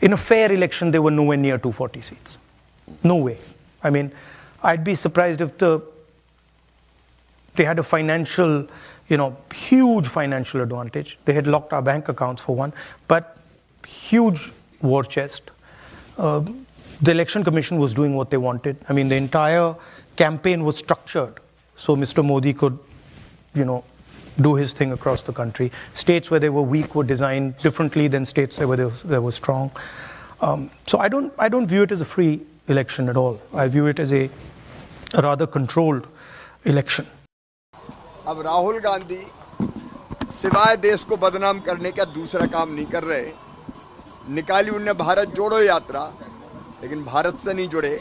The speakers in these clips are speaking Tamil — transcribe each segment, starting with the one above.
in a fair election, they were nowhere near 240 seats. No way. I mean, I'd be surprised if the they had a financial, you know, huge financial advantage. They had locked our bank accounts for one, but huge war chest. Uh, the election commission was doing what they wanted. I mean, the entire campaign was structured so Mr. Modi could, you know, do his thing across the country. States where they were weak were designed differently than states where they were, they were strong. Um, so I don't, I don't view it as a free election at all. I view it as a, a rather controlled election. अब राहुल गांधी सिवाय देश को बदनाम करने का दूसरा काम नहीं कर रहे निकाली उन्हें भारत जोड़ो यात्रा लेकिन भारत से नहीं जुड़े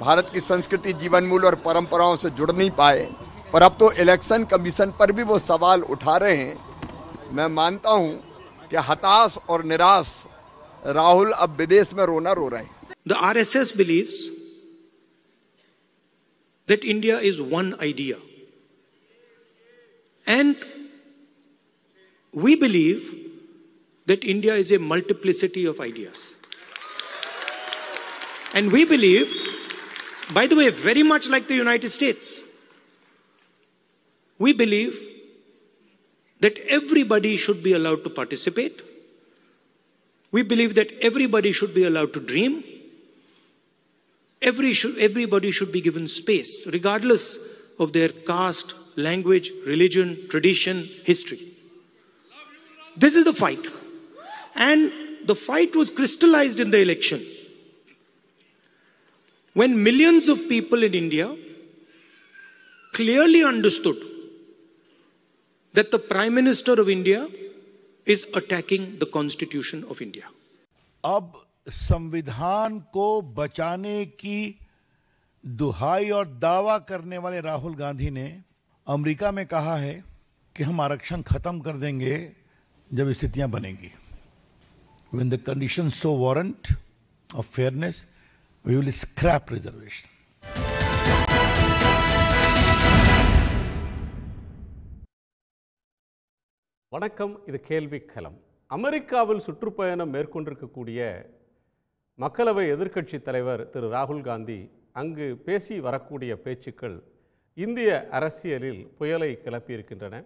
भारत की संस्कृति जीवन मूल्य और परंपराओं से जुड़ नहीं पाए और अब तो इलेक्शन कमीशन पर भी वो सवाल उठा रहे हैं मैं मानता हूं कि हताश और निराश राहुल अब विदेश में रोना रो रहे हैं the R S S believe that India is one idea and we believe that India is a multiplicity of ideas and we believe by the way very much like the United States We believe that everybody should be allowed to participate. We believe that everybody should be allowed to dream. Every should, everybody should be given space, regardless of their caste, language, religion, tradition, history. This is the fight. And the fight was crystallized in the election. When millions of people in India clearly understood that the prime minister of india is attacking the constitution of india ab संविधान को बचाने की दुहाई और दावा करने वाले राहुल गांधी ने अमेरिका में कहा है कि हम आरक्षण खत्म कर देंगे जब स्थितियां बनेंगी when the condition so warrant of fairness we will scrap reservation வணக்கம் இது கேள்வி கலம் அமெரிக்காவில் சுற்றுப்பயணம் மேற்கொண்டிருக்கக்கூடிய மக்களவை எதிர்க்கட்சி தலைவர் திரு ராகுல் காந்தி அங்கு பேசி வரக்கூடிய பேச்சுக்கள் இந்திய அரசியலில் புயலை கிளப்பியிருக்கின்றன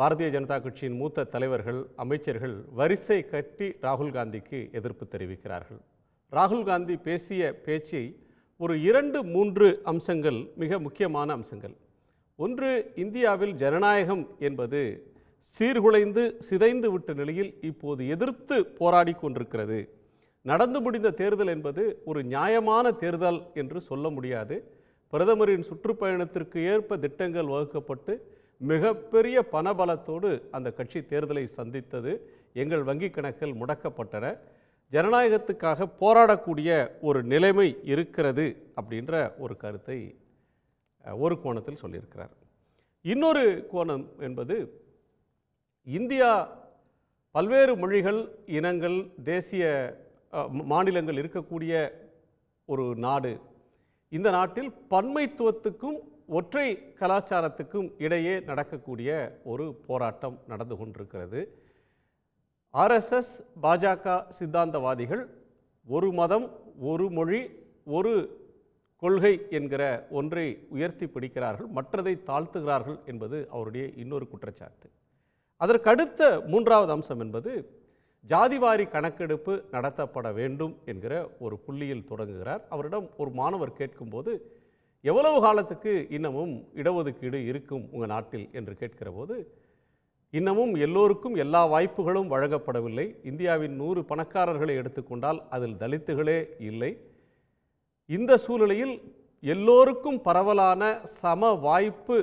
பாரதிய ஜனதா கட்சியின் மூத்த தலைவர்கள் அமைச்சர்கள் வரிசை கட்டி ராகுல் காந்திக்கு எதிர்ப்பு தெரிவிக்கிறார்கள் ராகுல் காந்தி பேசிய பேச்சை ஒரு இரண்டு மூன்று அம்சங்கள் மிக முக்கியமான அம்சங்கள் ஒன்று இந்தியாவில் ஜனநாயகம் என்பது சீர்குலைந்து சிதைந்து விட்ட நிலையில் இப்போது எதிர்த்து போராடி கொண்டிருக்கிறது நடந்து முடிந்த தேர்தல் என்பது ஒரு நியாயமான தேர்தல் என்று சொல்ல முடியாது பிரதமரின் சுற்றுப்பயணத்திற்கு ஏற்ப திட்டங்கள் வகுக்கப்பட்டு மிகப்பெரிய பணபலத்தோடு அந்த கட்சி தேர்தலை சந்தித்தது எங்கள் வங்கி கணக்கில் முடக்கப்பட்டன ஜனநாயகத்துக்காக போராடக்கூடிய ஒரு நிலைமை இருக்கிறது அப்படின்ற ஒரு கருத்தை ஒரு கோணத்தில் சொல்லியிருக்கிறார் இன்னொரு கோணம் என்பது இந்தியா பல்வேறு மொழிகள் இனங்கள் தேசிய மாநிலங்கள் இருக்கக்கூடிய ஒரு நாடு இந்த நாட்டில் பன்மைத்துவத்துக்கும் ஒற்றை கலாச்சாரத்துக்கும் இடையே நடக்கக்கூடிய ஒரு போராட்டம் நடந்து கொண்டிருக்கிறது ஆர்எஸ்எஸ் பாஜக சித்தாந்தவாதிகள் ஒரு மதம் ஒரு மொழி ஒரு கொள்கை என்கிற ஒன்றை உயர்த்தி பிடிக்கிறார்கள் மற்றதை தாழ்த்துகிறார்கள் என்பது அவருடைய இன்னொரு குற்றச்சாட்டு அதற்கடுத்த மூன்றாவது அம்சம் என்பது ஜாதிவாரி கணக்கெடுப்பு நடத்தப்பட வேண்டும் என்கிற ஒரு புள்ளியில் தொடங்குகிறார் அவரிடம் ஒரு மாணவர் கேட்கும்போது எவ்வளவு காலத்துக்கு இன்னமும் இடஒதுக்கீடு இருக்கும் உங்கள் நாட்டில் என்று கேட்கிற போது இன்னமும் எல்லோருக்கும் எல்லா வாய்ப்புகளும் வழங்கப்படவில்லை இந்தியாவின் நூறு பணக்காரர்களை எடுத்துக்கொண்டால் அதில் தலித்துகளே இல்லை இந்த சூழ்நிலையில் எல்லோருக்கும் பரவலான சம வாய்ப்பு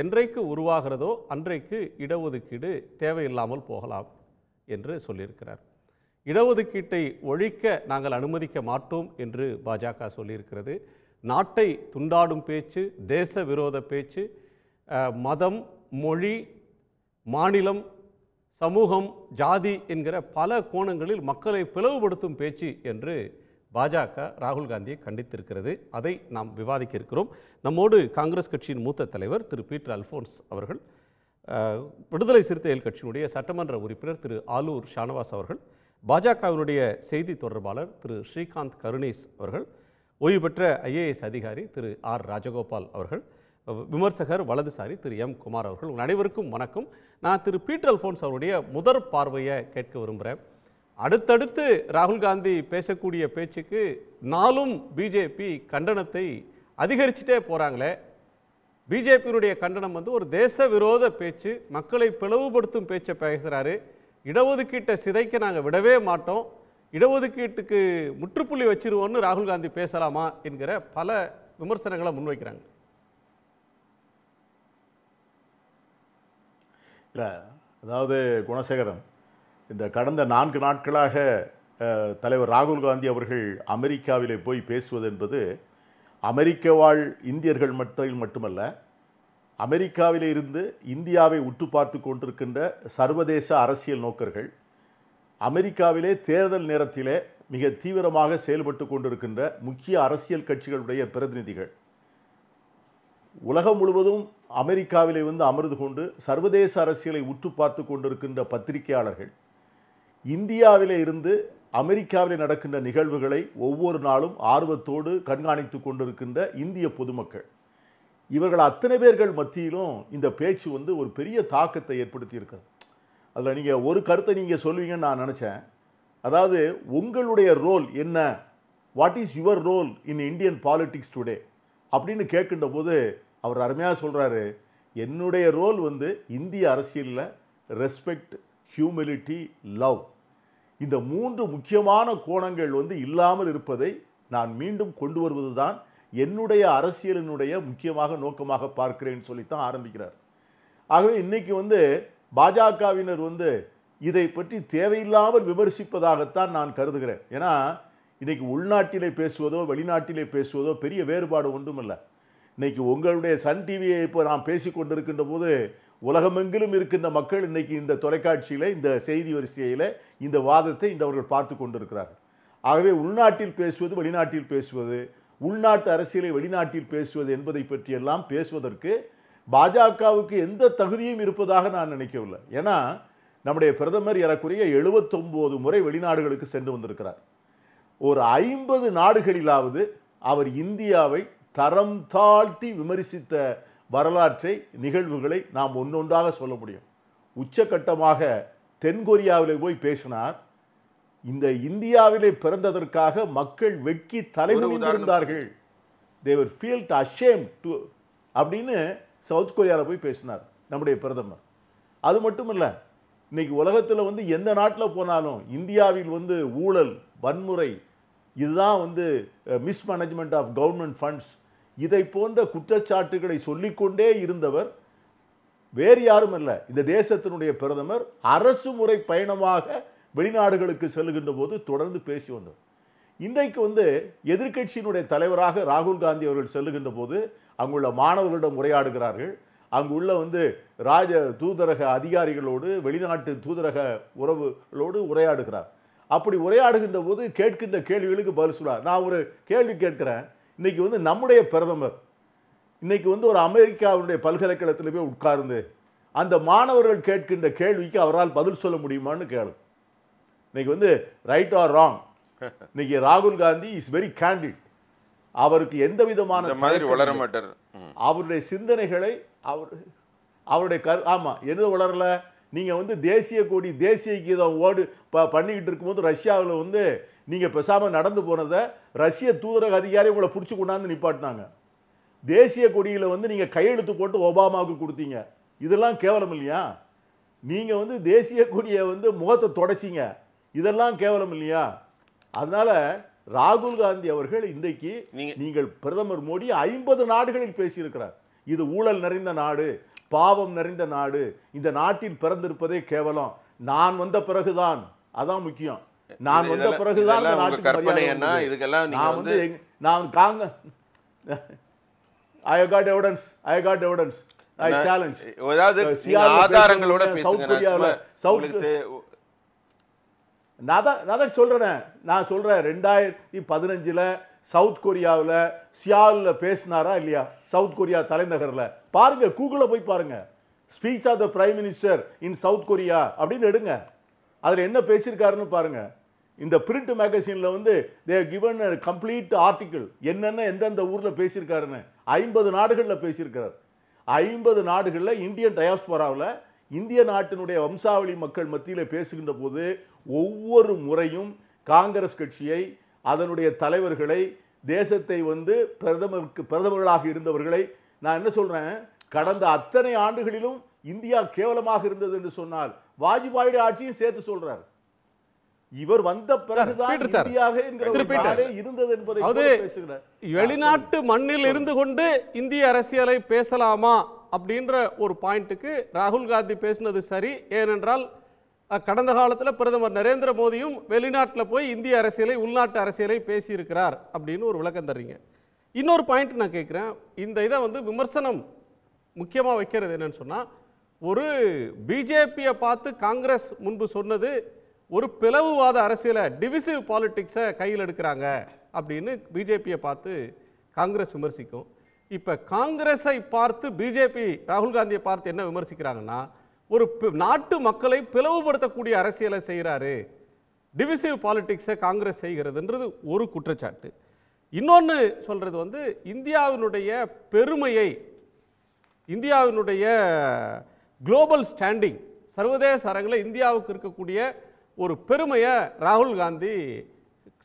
என்றைக்கு உருவாகிறதோ அன்றைக்கு இடஒதுக்கீடு தேவையில்லாமல் போகலாம் என்று சொல்லியிருக்கிறார் இடஒதுக்கீட்டை ஒழிக்க நாங்கள் அனுமதிக்க மாட்டோம் என்று பாஜக சொல்லியிருக்கிறது நாட்டை துண்டாடும் பேச்சு தேச விரோத பேச்சு மதம் மொழி மாநிலம் சமூகம் ஜாதி என்கிற பல கோணங்களில் மக்களை பிளவுபடுத்தும் பேச்சு என்று பாஜக ராகுல் காந்தியை கண்டித்திருக்கிறது அதை நாம் விவாதிக்க இருக்கிறோம் நம்மோடு காங்கிரஸ் கட்சியின் மூத்த தலைவர் திரு பீட்டர் அல்ஃபோன்ஸ் அவர்கள் விடுதலை சிறுத்தைகள் கட்சியினுடைய சட்டமன்ற உறுப்பினர் திரு ஆலூர் ஷானவாஸ் அவர்கள் பாஜகவினுடைய செய்தி தொடர்பாளர் திரு ஸ்ரீகாந்த் கருணேஸ் அவர்கள் ஓய்வு பெற்ற ஐஏஎஸ் அதிகாரி திரு ஆர் ராஜகோபால் அவர்கள் விமர்சகர் வலதுசாரி திரு எம் குமார் அவர்கள் உங்கள் அனைவருக்கும் வணக்கம் நான் திரு பீட்டர் அல்ஃபோன்ஸ் அவருடைய முதற் பார்வையை கேட்க விரும்புகிறேன் அடுத்தடுத்து ராகுல் காந்தி பேசக்கூடிய பேச்சுக்கு நாளும் பிஜேபி கண்டனத்தை அதிகரிச்சுட்டே போகிறாங்களே பிஜேபியினுடைய கண்டனம் வந்து ஒரு தேச விரோத பேச்சு மக்களை பிளவுபடுத்தும் பேச்சை பேசுகிறாரு இடஒதுக்கீட்டை சிதைக்க நாங்கள் விடவே மாட்டோம் இடஒதுக்கீட்டுக்கு முற்றுப்புள்ளி வச்சிருவோன்னு ராகுல் காந்தி பேசலாமா என்கிற பல விமர்சனங்களை முன்வைக்கிறாங்க இல்லை அதாவது குணசேகரன் இந்த கடந்த நான்கு நாட்களாக தலைவர் ராகுல் காந்தி அவர்கள் அமெரிக்காவிலே போய் பேசுவது என்பது அமெரிக்க வாழ் இந்தியர்கள் மட்டும் மட்டுமல்ல அமெரிக்காவிலே இருந்து இந்தியாவை உற்று பார்த்து கொண்டிருக்கின்ற சர்வதேச அரசியல் நோக்கர்கள் அமெரிக்காவிலே தேர்தல் நேரத்திலே மிக தீவிரமாக செயல்பட்டு கொண்டிருக்கின்ற முக்கிய அரசியல் கட்சிகளுடைய பிரதிநிதிகள் உலகம் முழுவதும் அமெரிக்காவிலே வந்து அமர்ந்து கொண்டு சர்வதேச அரசியலை உற்று பார்த்து கொண்டிருக்கின்ற பத்திரிகையாளர்கள் இந்தியாவிலே இருந்து அமெரிக்காவிலே நடக்கின்ற நிகழ்வுகளை ஒவ்வொரு நாளும் ஆர்வத்தோடு கண்காணித்து கொண்டிருக்கின்ற இந்திய பொதுமக்கள் இவர்கள் அத்தனை பேர்கள் மத்தியிலும் இந்த பேச்சு வந்து ஒரு பெரிய தாக்கத்தை ஏற்படுத்தி இருக்கிறது அதில் நீங்கள் ஒரு கருத்தை நீங்கள் சொல்லுவீங்கன்னு நான் நினச்சேன் அதாவது உங்களுடைய ரோல் என்ன what is your role in Indian politics today அப்படின்னு கேட்கின்ற போது அவர் அருமையாக சொல்கிறாரு என்னுடைய ரோல் வந்து இந்திய அரசியலில் ரெஸ்பெக்ட் ஹியூமிலிட்டி லவ் இந்த மூன்று முக்கியமான கோணங்கள் வந்து இல்லாமல் இருப்பதை நான் மீண்டும் கொண்டு வருவது என்னுடைய அரசியலினுடைய முக்கியமாக நோக்கமாக பார்க்கிறேன்னு சொல்லித்தான் ஆரம்பிக்கிறார் ஆகவே இன்றைக்கி வந்து பாஜகவினர் வந்து இதை பற்றி தேவையில்லாமல் விமர்சிப்பதாகத்தான் நான் கருதுகிறேன் ஏன்னா இன்றைக்கி உள்நாட்டிலே பேசுவதோ வெளிநாட்டிலே பேசுவதோ பெரிய வேறுபாடு ஒன்றுமில்லை இன்றைக்கி உங்களுடைய சன் டிவியை இப்போ நான் பேசி கொண்டிருக்கின்ற போது உலகமெங்கிலும் இருக்கின்ற மக்கள் இன்றைக்கி இந்த தொலைக்காட்சியில் இந்த செய்தி வரிசையில் இந்த வாதத்தை இந்த அவர்கள் பார்த்து கொண்டிருக்கிறார்கள் ஆகவே உள்நாட்டில் பேசுவது வெளிநாட்டில் பேசுவது உள்நாட்டு அரசியலை வெளிநாட்டில் பேசுவது என்பதை பற்றியெல்லாம் பேசுவதற்கு பாஜகவுக்கு எந்த தகுதியும் இருப்பதாக நான் நினைக்கவில்லை ஏன்னா நம்முடைய பிரதமர் எனக்குரிய எழுபத்தொம்போது முறை வெளிநாடுகளுக்கு சென்று வந்திருக்கிறார் ஒரு ஐம்பது நாடுகளிலாவது அவர் இந்தியாவை தரம் தாழ்த்தி விமர்சித்த வரலாற்றை நிகழ்வுகளை நாம் ஒன்றொன்றாக சொல்ல முடியும் உச்சகட்டமாக தென்கொரியாவில் போய் பேசினார் இந்த இந்தியாவிலே பிறந்ததற்காக மக்கள் வெட்கி தலைமுடிந்திருந்தார்கள் தேவர் ஃபீல்ட் அஷேம் டு அப்படின்னு சவுத் கொரியாவில் போய் பேசினார் நம்முடைய பிரதமர் அது மட்டும் இல்லை இன்றைக்கி உலகத்தில் வந்து எந்த நாட்டில் போனாலும் இந்தியாவில் வந்து ஊழல் வன்முறை இதுதான் வந்து மிஸ்மேனேஜ்மெண்ட் ஆஃப் கவர்மெண்ட் ஃபண்ட்ஸ் இதை போன்ற குற்றச்சாட்டுகளை சொல்லிக்கொண்டே இருந்தவர் வேறு யாரும் அல்ல இந்த தேசத்தினுடைய பிரதமர் அரசு முறை பயணமாக வெளிநாடுகளுக்கு செல்கின்ற போது தொடர்ந்து பேசி வந்தவர் இன்றைக்கு வந்து எதிர்கட்சியினுடைய தலைவராக ராகுல் காந்தி அவர்கள் செல்லுகின்ற போது அங்குள்ள மாணவர்களிடம் உரையாடுகிறார்கள் அங்குள்ள வந்து ராஜ தூதரக அதிகாரிகளோடு வெளிநாட்டு தூதரக உறவுகளோடு உரையாடுகிறார் அப்படி உரையாடுகின்ற போது கேட்கின்ற கேள்விகளுக்கு பதில் சொல்கிறார் நான் ஒரு கேள்வி கேட்கிறேன் இன்றைக்கி வந்து நம்முடைய பிரதமர் இன்றைக்கி வந்து ஒரு அமெரிக்காவுடைய பல்கலைக்கழகத்தில் போய் உட்கார்ந்து அந்த மாணவர்கள் கேட்கின்ற கேள்விக்கு அவரால் பதில் சொல்ல முடியுமான்னு கேளு இன்னைக்கு வந்து ரைட் ஆர் ராங் இன்னைக்கு ராகுல் காந்தி இஸ் வெரி கேண்டிட் அவருக்கு எந்த விதமான மாதிரி வளர மாட்டார் அவருடைய சிந்தனைகளை அவர் அவருடைய கரு ஆமாம் எது வளரலை நீங்கள் வந்து தேசிய கொடி தேசிய கீதம் ஓடு ப பண்ணிக்கிட்டு இருக்கும்போது ரஷ்யாவில் வந்து நீங்கள் பெசாமல் நடந்து போனதை ரஷ்ய தூதரக அதிகாரி உங்களை பிடிச்சி கொண்டாந்து நிப்பாட்டினாங்க தேசிய கொடியில் வந்து நீங்கள் கையெழுத்து போட்டு ஒபாமாவுக்கு கொடுத்தீங்க இதெல்லாம் கேவலம் இல்லையா நீங்கள் வந்து தேசிய கொடியை வந்து முகத்தை தொடச்சிங்க இதெல்லாம் கேவலம் இல்லையா அதனால் ராகுல் காந்தி அவர்கள் இன்றைக்கு நீங்கள் பிரதமர் மோடி ஐம்பது நாடுகளில் பேசியிருக்கிறார் இது ஊழல் நிறைந்த நாடு பாவம் நிறைந்த நாடு இந்த நாட்டில் பிறந்திருப்பதே கேவலம் நான் வந்த பிறகுதான் அதான் முக்கியம் நான் வந்த பிறகுதான் கற்பனை என்ன இதுக்கெல்லாம் நான் வந்து நான் காங்க I got evidence I got evidence I challenge ஆதாரங்களோட பேசுங்க சவுத் நான் தான் நான் ரெண்டாயிரத்தி சவுத் கொரியாவில் சியாலில் பேசினாரா இல்லையா சவுத் கொரியா தலைநகரில் பாருங்க கூகுளில் போய் பாருங்க speech of the prime minister in south Korea அப்படின்னு எடுங்க அதில் என்ன பேசியிருக்காருன்னு பாருங்கள் இந்த பிரிண்ட் மேகசினில் வந்து தே கிவன் கம்ப்ளீட் ஆர்டிக்கிள் என்னென்ன எந்தெந்த ஊரில் பேசியிருக்காருன்னு ஐம்பது நாடுகளில் பேசியிருக்கிறார் ஐம்பது நாடுகளில் இந்தியன் டயாஸ்போராவில் இந்திய நாட்டினுடைய வம்சாவளி மக்கள் மத்தியில் பேசுகின்ற போது ஒவ்வொரு முறையும் காங்கிரஸ் கட்சியை அதனுடைய தலைவர்களை தேசத்தை வந்து பிரதமருக்கு பிரதமர்களாக இருந்தவர்களை நான் என்ன சொல்கிறேன் கடந்த அத்தனை ஆண்டுகளிலும் இந்தியா கேவலமாக இருந்தது என்று சொன்னால் வாஜ்பாயுடைய ஆட்சியும் சேர்த்து சொல்கிறார் இவர் வந்த பிறகுதான் வெளிநாட்டு மண்ணில் இருந்து கொண்டு இந்திய அரசியலை பேசலாமா அப்படின்ற ஒரு பாயிண்ட்டுக்கு ராகுல் காந்தி பேசினது சரி ஏனென்றால் கடந்த காலத்தில் பிரதமர் நரேந்திர மோடியும் வெளிநாட்டில் போய் இந்திய அரசியலை உள்நாட்டு அரசியலை பேசியிருக்கிறார் அப்படின்னு ஒரு விளக்கம் தர்றீங்க இன்னொரு பாயிண்ட் நான் கேட்குறேன் இந்த இதை வந்து விமர்சனம் முக்கியமாக வைக்கிறது என்னன்னு சொன்னால் ஒரு பிஜேபியை பார்த்து காங்கிரஸ் முன்பு சொன்னது ஒரு பிளவுவாத அரசியலை டிவிசிவ் பாலிட்டிக்ஸை கையில் எடுக்கிறாங்க அப்படின்னு பிஜேபியை பார்த்து காங்கிரஸ் விமர்சிக்கும் இப்போ காங்கிரஸை பார்த்து பிஜேபி ராகுல் காந்தியை பார்த்து என்ன விமர்சிக்கிறாங்கன்னா ஒரு நாட்டு மக்களை பிளவுபடுத்தக்கூடிய அரசியலை செய்கிறாரு டிவிசிவ் பாலிட்டிக்ஸை காங்கிரஸ் செய்கிறதுன்றது ஒரு குற்றச்சாட்டு இன்னொன்று சொல்கிறது வந்து இந்தியாவினுடைய பெருமையை இந்தியாவினுடைய குளோபல் ஸ்டாண்டிங் சர்வதேச அரங்கில் இந்தியாவுக்கு இருக்கக்கூடிய ஒரு பெருமையை ராகுல் காந்தி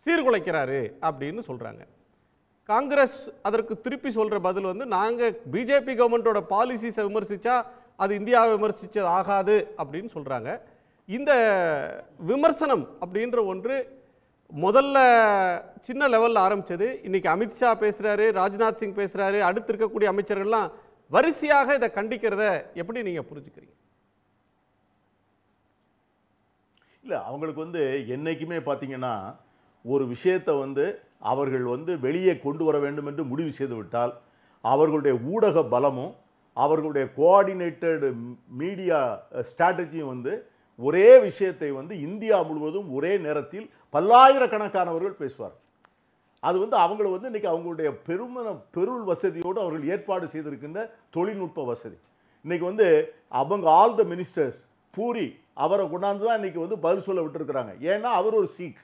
சீர்குலைக்கிறாரு அப்படின்னு சொல்கிறாங்க காங்கிரஸ் அதற்கு திருப்பி சொல்கிற பதில் வந்து நாங்கள் பிஜேபி கவர்மெண்ட்டோட பாலிசிஸை விமர்சித்தா அது இந்தியாவை விமர்சித்தது ஆகாது அப்படின்னு சொல்கிறாங்க இந்த விமர்சனம் அப்படின்ற ஒன்று முதல்ல சின்ன லெவலில் ஆரம்பித்தது இன்றைக்கி அமித்ஷா பேசுகிறாரு ராஜ்நாத் சிங் பேசுகிறாரு அடுத்து இருக்கக்கூடிய அமைச்சர்கள்லாம் வரிசையாக இதை கண்டிக்கிறத எப்படி நீங்கள் புரிஞ்சுக்கிறீங்க இல்லை அவங்களுக்கு வந்து என்றைக்குமே பார்த்திங்கன்னா ஒரு விஷயத்தை வந்து அவர்கள் வந்து வெளியே கொண்டு வர வேண்டும் என்று முடிவு செய்துவிட்டால் அவர்களுடைய ஊடக பலமும் அவர்களுடைய கோஆர்டினேட்டடு மீடியா ஸ்ட்ராட்டஜியும் வந்து ஒரே விஷயத்தை வந்து இந்தியா முழுவதும் ஒரே நேரத்தில் பல்லாயிரக்கணக்கானவர்கள் பேசுவார் அது வந்து அவங்கள வந்து இன்றைக்கி அவங்களுடைய பெருமன பெருள் வசதியோடு அவர்கள் ஏற்பாடு செய்திருக்கின்ற தொழில்நுட்ப வசதி இன்றைக்கி வந்து அவங்க ஆல் த மினிஸ்டர்ஸ் கூறி அவரை கொண்டாந்து தான் இன்றைக்கி வந்து பதில் சொல்ல விட்டுருக்குறாங்க ஏன்னா அவர் ஒரு சீக்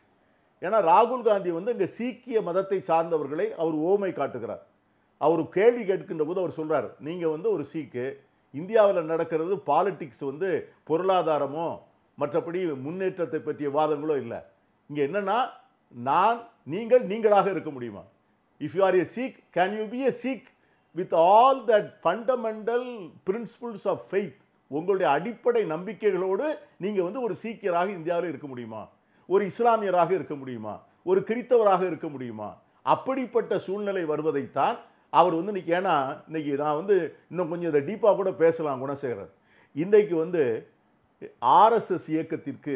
ஏன்னா ராகுல் காந்தி வந்து இங்கே சீக்கிய மதத்தை சார்ந்தவர்களை அவர் ஓமை காட்டுகிறார் அவர் கேள்வி கேட்கின்ற போது அவர் சொல்கிறார் நீங்கள் வந்து ஒரு சீக்கு இந்தியாவில் நடக்கிறது பாலிட்டிக்ஸ் வந்து பொருளாதாரமோ மற்றபடி முன்னேற்றத்தை பற்றிய வாதங்களோ இல்லை இங்கே என்னென்னா நான் நீங்கள் நீங்களாக இருக்க முடியுமா if you are a Sikh can you be a Sikh with all that fundamental principles of faith உங்களுடைய அடிப்படை நம்பிக்கைகளோடு நீங்கள் வந்து ஒரு சீக்கியராக இந்தியாவில் இருக்க முடியுமா ஒரு இஸ்லாமியராக இருக்க முடியுமா ஒரு கிறித்தவராக இருக்க முடியுமா அப்படிப்பட்ட சூழ்நிலை வருவதைத்தான் அவர் வந்து இன்றைக்கி ஏன்னா இன்றைக்கி நான் வந்து இன்னும் கொஞ்சம் இதை டீப்பாக கூட பேசலாம் குணசேகரன் இன்றைக்கு வந்து ஆர்எஸ்எஸ் இயக்கத்திற்கு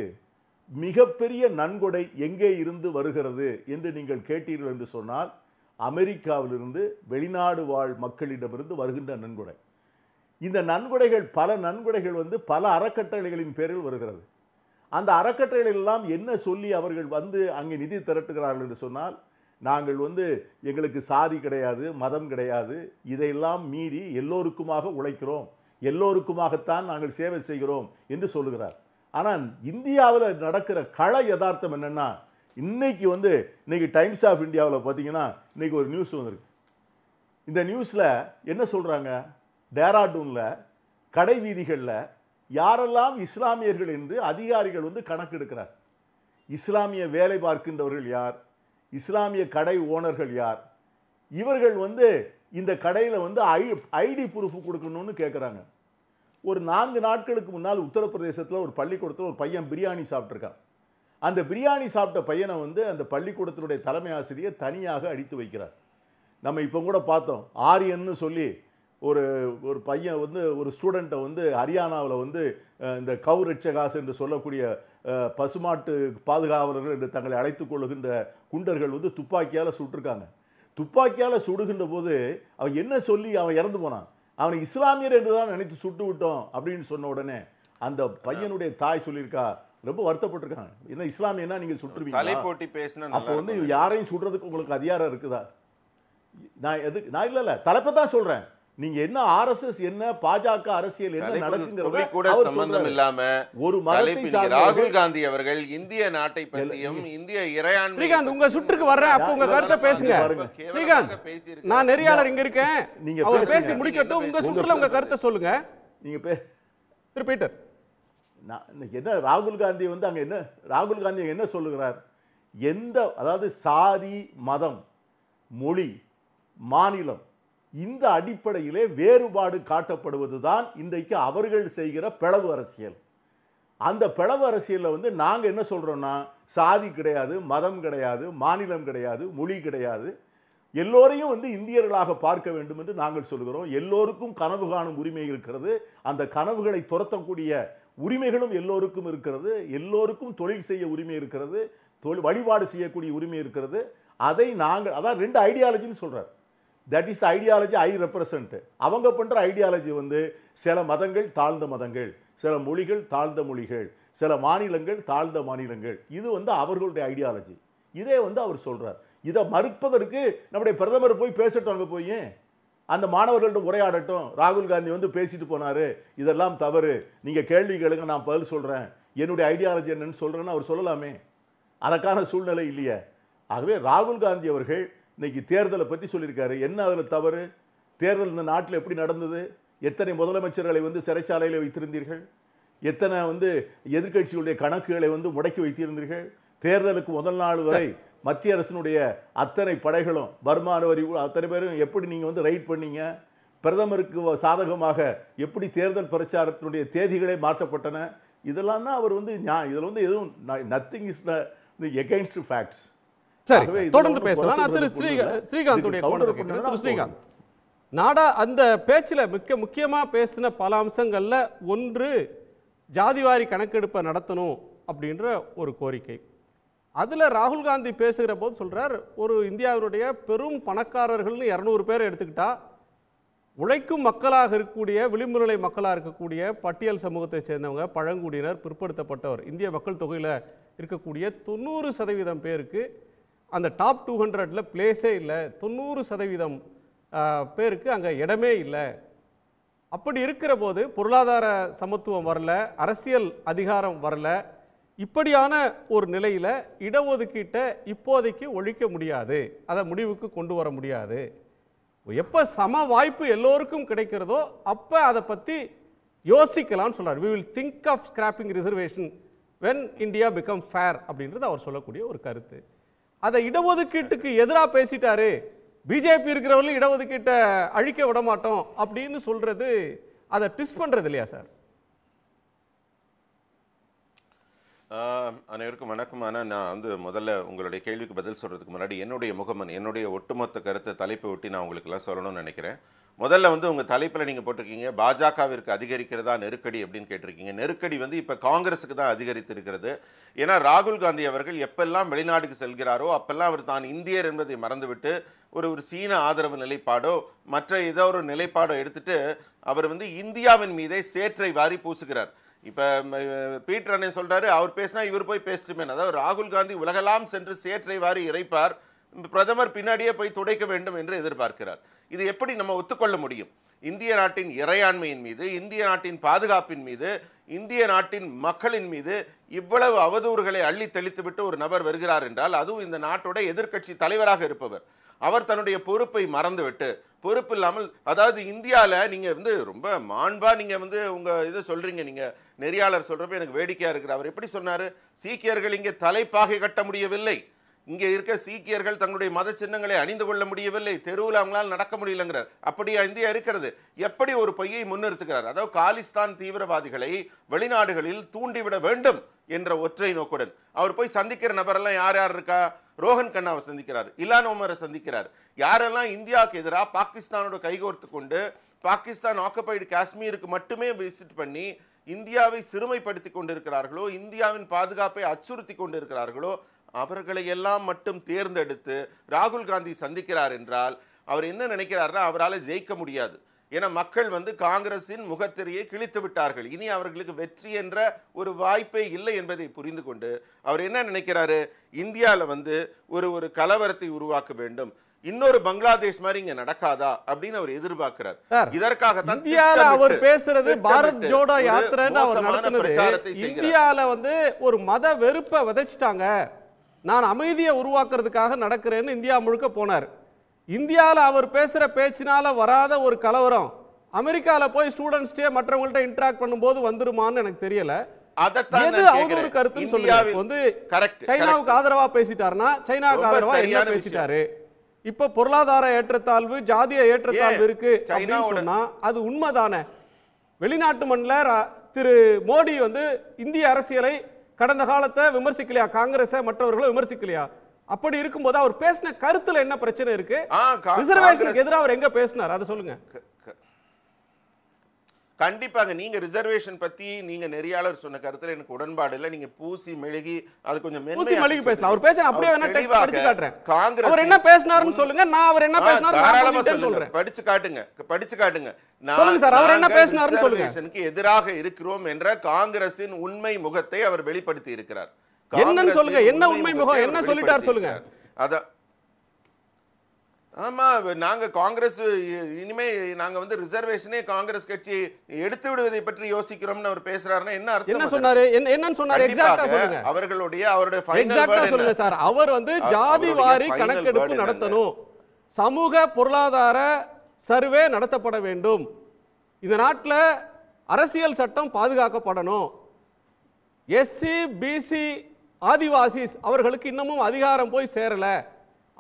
மிகப்பெரிய நன்கொடை எங்கே இருந்து வருகிறது என்று நீங்கள் கேட்டீர்கள் என்று சொன்னால் அமெரிக்காவிலிருந்து வெளிநாடு வாழ் மக்களிடமிருந்து வருகின்ற நன்கொடை இந்த நன்கொடைகள் பல நன்கொடைகள் வந்து பல அறக்கட்டளைகளின் பேரில் வருகிறது அந்த அறக்கட்டளைகளெல்லாம் என்ன சொல்லி அவர்கள் வந்து அங்கே நிதி திரட்டுகிறார்கள் என்று சொன்னால் நாங்கள் வந்து எங்களுக்கு சாதி கிடையாது மதம் கிடையாது இதையெல்லாம் மீறி எல்லோருக்குமாக உழைக்கிறோம் எல்லோருக்குமாகத்தான் நாங்கள் சேவை செய்கிறோம் என்று சொல்லுகிறார் ஆனால் இந்தியாவில் நடக்கிற கள யதார்த்தம் என்னென்னா இன்றைக்கி வந்து இன்றைக்கி டைம்ஸ் ஆஃப் இந்தியாவில் பார்த்தீங்கன்னா இன்றைக்கி ஒரு நியூஸ் வந்திருக்கு இந்த நியூஸில் என்ன சொல்கிறாங்க டேராடூனில் கடை வீதிகளில் யாரெல்லாம் இஸ்லாமியர்கள் என்று அதிகாரிகள் வந்து கணக்கெடுக்கிறார் இஸ்லாமிய வேலை பார்க்கின்றவர்கள் யார் இஸ்லாமிய கடை ஓனர்கள் யார் இவர்கள் வந்து இந்த கடையில் வந்து ஐ ஐடி ப்ரூஃப் கொடுக்கணும்னு கேட்குறாங்க ஒரு நான்கு நாட்களுக்கு முன்னால் உத்தரப்பிரதேசத்தில் ஒரு பள்ளிக்கூடத்தில் ஒரு பையன் பிரியாணி சாப்பிட்ருக்கான் அந்த பிரியாணி சாப்பிட்ட பையனை வந்து அந்த பள்ளிக்கூடத்தினுடைய தலைமை ஆசிரியர் தனியாக அடித்து வைக்கிறார் நம்ம இப்போ கூட பார்த்தோம் ஆரியன்னு சொல்லி ஒரு ஒரு பையன் வந்து ஒரு ஸ்டூடெண்ட்டை வந்து ஹரியானாவில் வந்து இந்த கவு ரட்சகாஸ் என்று சொல்லக்கூடிய பசுமாட்டு பாதுகாவலர்கள் என்று தங்களை அழைத்து கொள்ளுகின்ற குண்டர்கள் வந்து துப்பாக்கியால் சுட்டிருக்காங்க துப்பாக்கியால் சுடுகின்ற போது அவன் என்ன சொல்லி அவன் இறந்து போனான் அவனை இஸ்லாமியர் என்று தான் நினைத்து சுட்டு விட்டோம் அப்படின்னு சொன்ன உடனே அந்த பையனுடைய தாய் சொல்லியிருக்கா ரொம்ப வருத்தப்பட்டிருக்காங்க என்ன இஸ்லாமியன்னா நீங்கள் சுட்டுருவீங்க போட்டி பேசின அப்போ வந்து யாரையும் சுடுறதுக்கு உங்களுக்கு அதிகாரம் இருக்குதா நான் எதுக்கு நான் இல்லை இல்லை தலைப்பை தான் சொல்கிறேன் நீங்க என்ன ஆர்எஸ்எஸ் என்ன பாஜக அரசியல் என்ன நடக்குங்கிறது கூட சம்பந்தம் இல்லாம ஒரு மரத்தை ராகுல் காந்தி அவர்கள் இந்திய நாட்டை பற்றியும் இந்திய இறையாண்மை ஸ்ரீகாந்த் உங்க சுற்றுக்கு வர்றேன் அப்ப உங்க கருத்தை பேசுங்க ஸ்ரீகாந்த் நான் நெறியாளர் இங்க இருக்கேன் நீங்க அவர் பேசி முடிக்கட்டும் உங்க சுற்றுல உங்க கருத்தை சொல்லுங்க நீங்க திரு பீட்டர் நான் என்ன ராகுல் காந்தி வந்து அங்க என்ன ராகுல் காந்தி என்ன சொல்லுகிறார் எந்த அதாவது சாதி மதம் மொழி மாநிலம் இந்த அடிப்படையிலே வேறுபாடு காட்டப்படுவது தான் இன்றைக்கு அவர்கள் செய்கிற பிளவு அரசியல் அந்த பிளவு அரசியலில் வந்து நாங்கள் என்ன சொல்கிறோன்னா சாதி கிடையாது மதம் கிடையாது மாநிலம் கிடையாது மொழி கிடையாது எல்லோரையும் வந்து இந்தியர்களாக பார்க்க வேண்டும் என்று நாங்கள் சொல்கிறோம் எல்லோருக்கும் கனவு காணும் உரிமை இருக்கிறது அந்த கனவுகளை துரத்தக்கூடிய உரிமைகளும் எல்லோருக்கும் இருக்கிறது எல்லோருக்கும் தொழில் செய்ய உரிமை இருக்கிறது தொழில் வழிபாடு செய்யக்கூடிய உரிமை இருக்கிறது அதை நாங்கள் அதான் ரெண்டு ஐடியாலஜின்னு சொல்கிறார் that is the ideology I represent அவங்க பண்ணுற ஐடியாலஜி வந்து சில மதங்கள் தாழ்ந்த மதங்கள் சில மொழிகள் தாழ்ந்த மொழிகள் சில மாநிலங்கள் தாழ்ந்த மாநிலங்கள் இது வந்து அவர்களுடைய ஐடியாலஜி இதே வந்து அவர் சொல்கிறார் இதை மறுப்பதற்கு நம்முடைய பிரதமர் போய் பேசட்டும் அங்கே போய் அந்த மாணவர்களிடம் உரையாடட்டும் ராகுல் காந்தி வந்து பேசிட்டு போனார் இதெல்லாம் தவறு நீங்கள் கேள்வி கேளுங்க நான் பதில் சொல்கிறேன் என்னுடைய ஐடியாலஜி என்னன்னு சொல்கிறேன்னு அவர் சொல்லலாமே அதற்கான சூழ்நிலை இல்லையே ஆகவே ராகுல் காந்தி அவர்கள் இன்றைக்கி தேர்தலை பற்றி சொல்லியிருக்காரு என்ன அதில் தவறு தேர்தல் இந்த நாட்டில் எப்படி நடந்தது எத்தனை முதலமைச்சர்களை வந்து சிறைச்சாலையில் வைத்திருந்தீர்கள் எத்தனை வந்து எதிர்கட்சிகளுடைய கணக்குகளை வந்து முடக்கி வைத்திருந்தீர்கள் தேர்தலுக்கு முதல் நாள் வரை மத்திய அரசினுடைய அத்தனை படைகளும் வருமான வரி அத்தனை பேரும் எப்படி நீங்கள் வந்து ரைட் பண்ணீங்க பிரதமருக்கு சாதகமாக எப்படி தேர்தல் பிரச்சாரத்தினுடைய தேதிகளே மாற்றப்பட்டன இதெல்லாம் தான் அவர் வந்து ஞா இதில் வந்து எதுவும் நத்திங் இஸ் எகெயின்ஸ்ட் ஃபேக்ட்ஸ் சரி தொடர்ந்து பேசலாம் நான் திரு ஸ்ரீ ஸ்ரீகாந்துடைய திரு ஸ்ரீகாந்த் நாடா அந்த பேச்சில் மிக்க முக்கியமாக பேசின பல அம்சங்களில் ஒன்று ஜாதிவாரி கணக்கெடுப்பை நடத்தணும் அப்படின்ற ஒரு கோரிக்கை அதில் ராகுல் காந்தி பேசுகிற போது சொல்கிறார் ஒரு இந்தியாவினுடைய பெரும் பணக்காரர்கள்னு இரநூறு பேர் எடுத்துக்கிட்டா உழைக்கும் மக்களாக இருக்கக்கூடிய விளிம்பு மக்களாக இருக்கக்கூடிய பட்டியல் சமூகத்தை சேர்ந்தவங்க பழங்குடியினர் பிற்படுத்தப்பட்டவர் இந்திய மக்கள் தொகையில் இருக்கக்கூடிய தொண்ணூறு சதவீதம் பேருக்கு அந்த டாப் டூ ஹண்ட்ரடில் பிளேஸே இல்லை தொண்ணூறு சதவீதம் பேருக்கு அங்கே இடமே இல்லை அப்படி இருக்கிற போது பொருளாதார சமத்துவம் வரல அரசியல் அதிகாரம் வரல இப்படியான ஒரு நிலையில் இடஒதுக்கீட்டை இப்போதைக்கு ஒழிக்க முடியாது அதை முடிவுக்கு கொண்டு வர முடியாது எப்போ சம வாய்ப்பு எல்லோருக்கும் கிடைக்கிறதோ அப்போ அதை பற்றி யோசிக்கலாம்னு சொல்கிறார் we will think of scrapping reservation when India become fair அப்படின்றது அவர் சொல்லக்கூடிய ஒரு கருத்து அதை இடஒதுக்கீட்டுக்கு எதிராக பேசிட்டாரு பிஜேபி இருக்கிறவர்களும் இடஒதுக்கீட்டை அழிக்க விட மாட்டோம் அப்படின்னு சொல்கிறது அதை ட்விஸ்ட் பண்ணுறது இல்லையா சார் அனைவருக்கும் வணக்கம் ஆனால் நான் வந்து முதல்ல உங்களுடைய கேள்விக்கு பதில் சொல்கிறதுக்கு முன்னாடி என்னுடைய முகமன் என்னுடைய ஒட்டுமொத்த கருத்தை தலைப்பை ஒட்டி நான் உங்களுக்கெல்லாம் சொல்லணும்னு நினைக்கிறேன் முதல்ல வந்து உங்கள் தலைப்பில் நீங்கள் போட்டிருக்கீங்க பாஜகவிற்கு அதிகரிக்கிறதா நெருக்கடி அப்படின்னு கேட்டிருக்கீங்க நெருக்கடி வந்து இப்போ காங்கிரஸுக்கு தான் அதிகரித்து இருக்கிறது ஏன்னா ராகுல் காந்தி அவர்கள் எப்பெல்லாம் வெளிநாடுக்கு செல்கிறாரோ அப்பெல்லாம் அவர் தான் இந்தியர் என்பதை மறந்துவிட்டு ஒரு ஒரு சீன ஆதரவு நிலைப்பாடோ மற்ற ஏதோ ஒரு நிலைப்பாடோ எடுத்துட்டு அவர் வந்து இந்தியாவின் மீதே சேற்றை வாரி பூசுகிறார் இப்போ பீட்டர் அண்ணன் சொல்கிறாரு அவர் பேசினா இவர் போய் பேசிட்டுமே அதாவது ராகுல் காந்தி உலகெல்லாம் சென்று சேற்றை வாரி இறைப்பார் பிரதமர் பின்னாடியே போய் துடைக்க வேண்டும் என்று எதிர்பார்க்கிறார் இது எப்படி நம்ம ஒத்துக்கொள்ள முடியும் இந்திய நாட்டின் இறையாண்மையின் மீது இந்திய நாட்டின் பாதுகாப்பின் மீது இந்திய நாட்டின் மக்களின் மீது இவ்வளவு அவதூறுகளை அள்ளி தெளித்துவிட்டு ஒரு நபர் வருகிறார் என்றால் அதுவும் இந்த நாட்டோட எதிர்க்கட்சி தலைவராக இருப்பவர் அவர் தன்னுடைய பொறுப்பை மறந்துவிட்டு பொறுப்பு இல்லாமல் அதாவது இந்தியாவில் நீங்கள் வந்து ரொம்ப மாண்பாக நீங்கள் வந்து உங்கள் இதை சொல்கிறீங்க நீங்கள் நெறியாளர் சொல்கிறப்ப எனக்கு வேடிக்கையாக இருக்கிற அவர் எப்படி சொன்னார் சீக்கியர்கள் இங்கே தலைப்பாகை கட்ட முடியவில்லை இங்கே இருக்க சீக்கியர்கள் தங்களுடைய மத சின்னங்களை அணிந்து கொள்ள முடியவில்லை தெருவில் அவங்களால் நடக்க முடியலங்கிறார் அப்படியா இந்தியா இருக்கிறது எப்படி ஒரு பையை முன்னிறுத்துகிறார் அதாவது காலிஸ்தான் தீவிரவாதிகளை வெளிநாடுகளில் தூண்டிவிட வேண்டும் என்ற ஒற்றை நோக்குடன் அவர் போய் சந்திக்கிற நபரெல்லாம் யார் யார் இருக்கா ரோஹன் கண்ணாவை சந்திக்கிறார் இலான் உமரை சந்திக்கிறார் யாரெல்லாம் இந்தியாவுக்கு எதிராக பாகிஸ்தானோட கைகோர்த்து கொண்டு பாகிஸ்தான் ஆக்குபைடு காஷ்மீருக்கு மட்டுமே விசிட் பண்ணி இந்தியாவை சிறுமைப்படுத்தி கொண்டிருக்கிறார்களோ இந்தியாவின் பாதுகாப்பை அச்சுறுத்தி கொண்டிருக்கிறார்களோ அவர்களை எல்லாம் மட்டும் தேர்ந்தெடுத்து ராகுல் காந்தி சந்திக்கிறார் என்றால் அவர் என்ன நினைக்கிறார்னா அவரால் ஜெயிக்க முடியாது ஏன்னா மக்கள் வந்து காங்கிரஸின் முகத்திரையை கிழித்து விட்டார்கள் இனி அவர்களுக்கு வெற்றி என்ற ஒரு வாய்ப்பே இல்லை என்பதை புரிந்து கொண்டு அவர் என்ன நினைக்கிறாரு இந்தியாவில் வந்து ஒரு ஒரு கலவரத்தை உருவாக்க வேண்டும் இன்னொரு பங்களாதேஷ் மாதிரி இங்க நடக்காதா அப்படின்னு அவர் எதிர்பார்க்கிறார் இதற்காக இந்தியால அவர் பேசுறது பாரத் ஜோடா யாத்திரை இந்தியால வந்து ஒரு மத வெறுப்பை விதைச்சிட்டாங்க நான் அமைதியை உருவாக்குறதுக்காக நடக்கிறேன்னு இந்தியா முழுக்க போனார் இந்தியாவில் அவர் பேசுகிற பேச்சினால் வராத ஒரு கலவரம் அமெரிக்காவில் போய் ஸ்டூடெண்ட்ஸ்டே மற்றவங்கள்ட்ட இன்ட்ராக்ட் பண்ணும்போது வந்துருமான்னு எனக்கு தெரியலை கருத்துன்னு வந்து சைனாவுக்கு ஆதரவா பேசிட்டாருன்னா சைனாவுக்கு ஆதரவா பேசிட்டாரு பொருளாதார ஏற்றத்தாழ்வு ஜாதிய ஏற்றத்தாழ்வு இருக்கு அப்படின்னு அது வெளிநாட்டு மண்ணில் திரு மோடி வந்து இந்திய அரசியலை கடந்த காலத்தை விமர்சிக்கலையா காங்கிரஸ் மற்றவர்களும் விமர்சிக்கலையா அப்படி இருக்கும்போது அவர் பேசின கருத்துல என்ன பிரச்சனை இருக்கு ரிசர்வேஷனுக்கு எதிராக அவர் எங்க பேசினார் அதை சொல்லுங்க கண்டிப்பாங்க நீங்கள் ரிசர்வேஷன் பற்றி நீங்கள் நெறியாளர் சொன்ன கருத்தில் எனக்கு உடன்பாடு இல்லை நீங்கள் பூசி மெழுகி அது கொஞ்சம் பூசி மெழுகி பேசலாம் அவர் பேச அப்படியே வேணா டெக்ஸ்ட் படிச்சு காட்டுறேன் காங்கிரஸ் அவர் என்ன பேசினாருன்னு சொல்லுங்க நான் அவர் என்ன பேசினாரு தாராளமா சொல்றேன் படிச்சு காட்டுங்க படிச்சு காட்டுங்க சொல்லுங்க சார் அவர் என்ன பேசினாருன்னு சொல்லுங்க எதிராக இருக்கிறோம் என்ற காங்கிரசின் உண்மை முகத்தை அவர் வெளிப்படுத்தி இருக்கிறார் என்னன்னு சொல்லுங்க என்ன உண்மை முகம் என்ன சொல்லிட்டார் சொல்லுங்க அதான் ஆமாம் நாங்கள் காங்கிரஸ் இனிமே நாங்கள் வந்து ரிசர்வேஷனே காங்கிரஸ் கட்சி எடுத்து விடுவதை பற்றி யோசிக்கிறோம்னு அவர் பேசுறாருன்னா என்ன அர்த்தம் என்ன சொன்னாரு அவர்களுடைய அவருடைய சார் அவர் வந்து ஜாதி வாரி கணக்கெடுப்பு நடத்தணும் சமூக பொருளாதார சர்வே நடத்தப்பட வேண்டும் இந்த நாட்டில் அரசியல் சட்டம் பாதுகாக்கப்படணும் எஸ்சி பிசி ஆதிவாசிஸ் அவர்களுக்கு இன்னமும் அதிகாரம் போய் சேரலை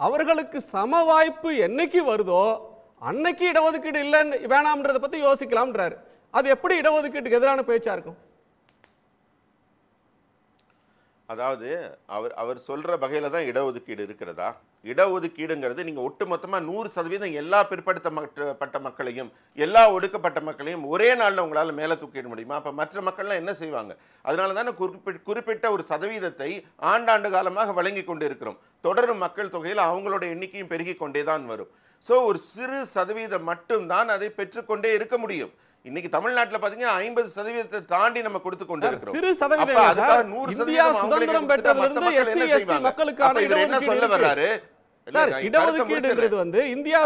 அவர்களுக்கு சம வாய்ப்பு என்னைக்கு வருதோ அன்னைக்கு இடஒதுக்கீடு இல்லைன்னு வேணாம்ன்றதை பற்றி யோசிக்கலாம்ன்றாரு அது எப்படி இடஒதுக்கீட்டுக்கு எதிரான பேச்சாக இருக்கும் அதாவது அவர் அவர் சொல்கிற வகையில் தான் இடஒதுக்கீடு இருக்கிறதா இடஒதுக்கீடுங்கிறது நீங்கள் ஒட்டுமொத்தமாக நூறு சதவீதம் எல்லா பிற்படுத்த பட்ட மக்களையும் எல்லா ஒடுக்கப்பட்ட மக்களையும் ஒரே நாளில் உங்களால் மேலே தூக்கிட முடியுமா அப்போ மற்ற மக்கள்லாம் என்ன செய்வாங்க அதனால தானே குறிப்பிட் குறிப்பிட்ட ஒரு சதவீதத்தை ஆண்டாண்டு காலமாக வழங்கி கொண்டு இருக்கிறோம் தொடரும் மக்கள் தொகையில் அவங்களோட எண்ணிக்கையும் பெருகி கொண்டே தான் வரும் ஸோ ஒரு சிறு சதவீதம் மட்டும்தான் அதை பெற்றுக்கொண்டே இருக்க முடியும் இன்னைக்கு தமிழ்நாட்டில் பாத்தீங்கன்னா ஐம்பது சதவீதத்தை தாண்டி நம்ம கொடுத்து கொண்டு இருக்கிறோம் சிறு சதவீதம் நூறு சுதந்திரம் எஸ்டி மக்களுக்கான என்ன சொல்ல வர்றாரு வந்து இந்தியா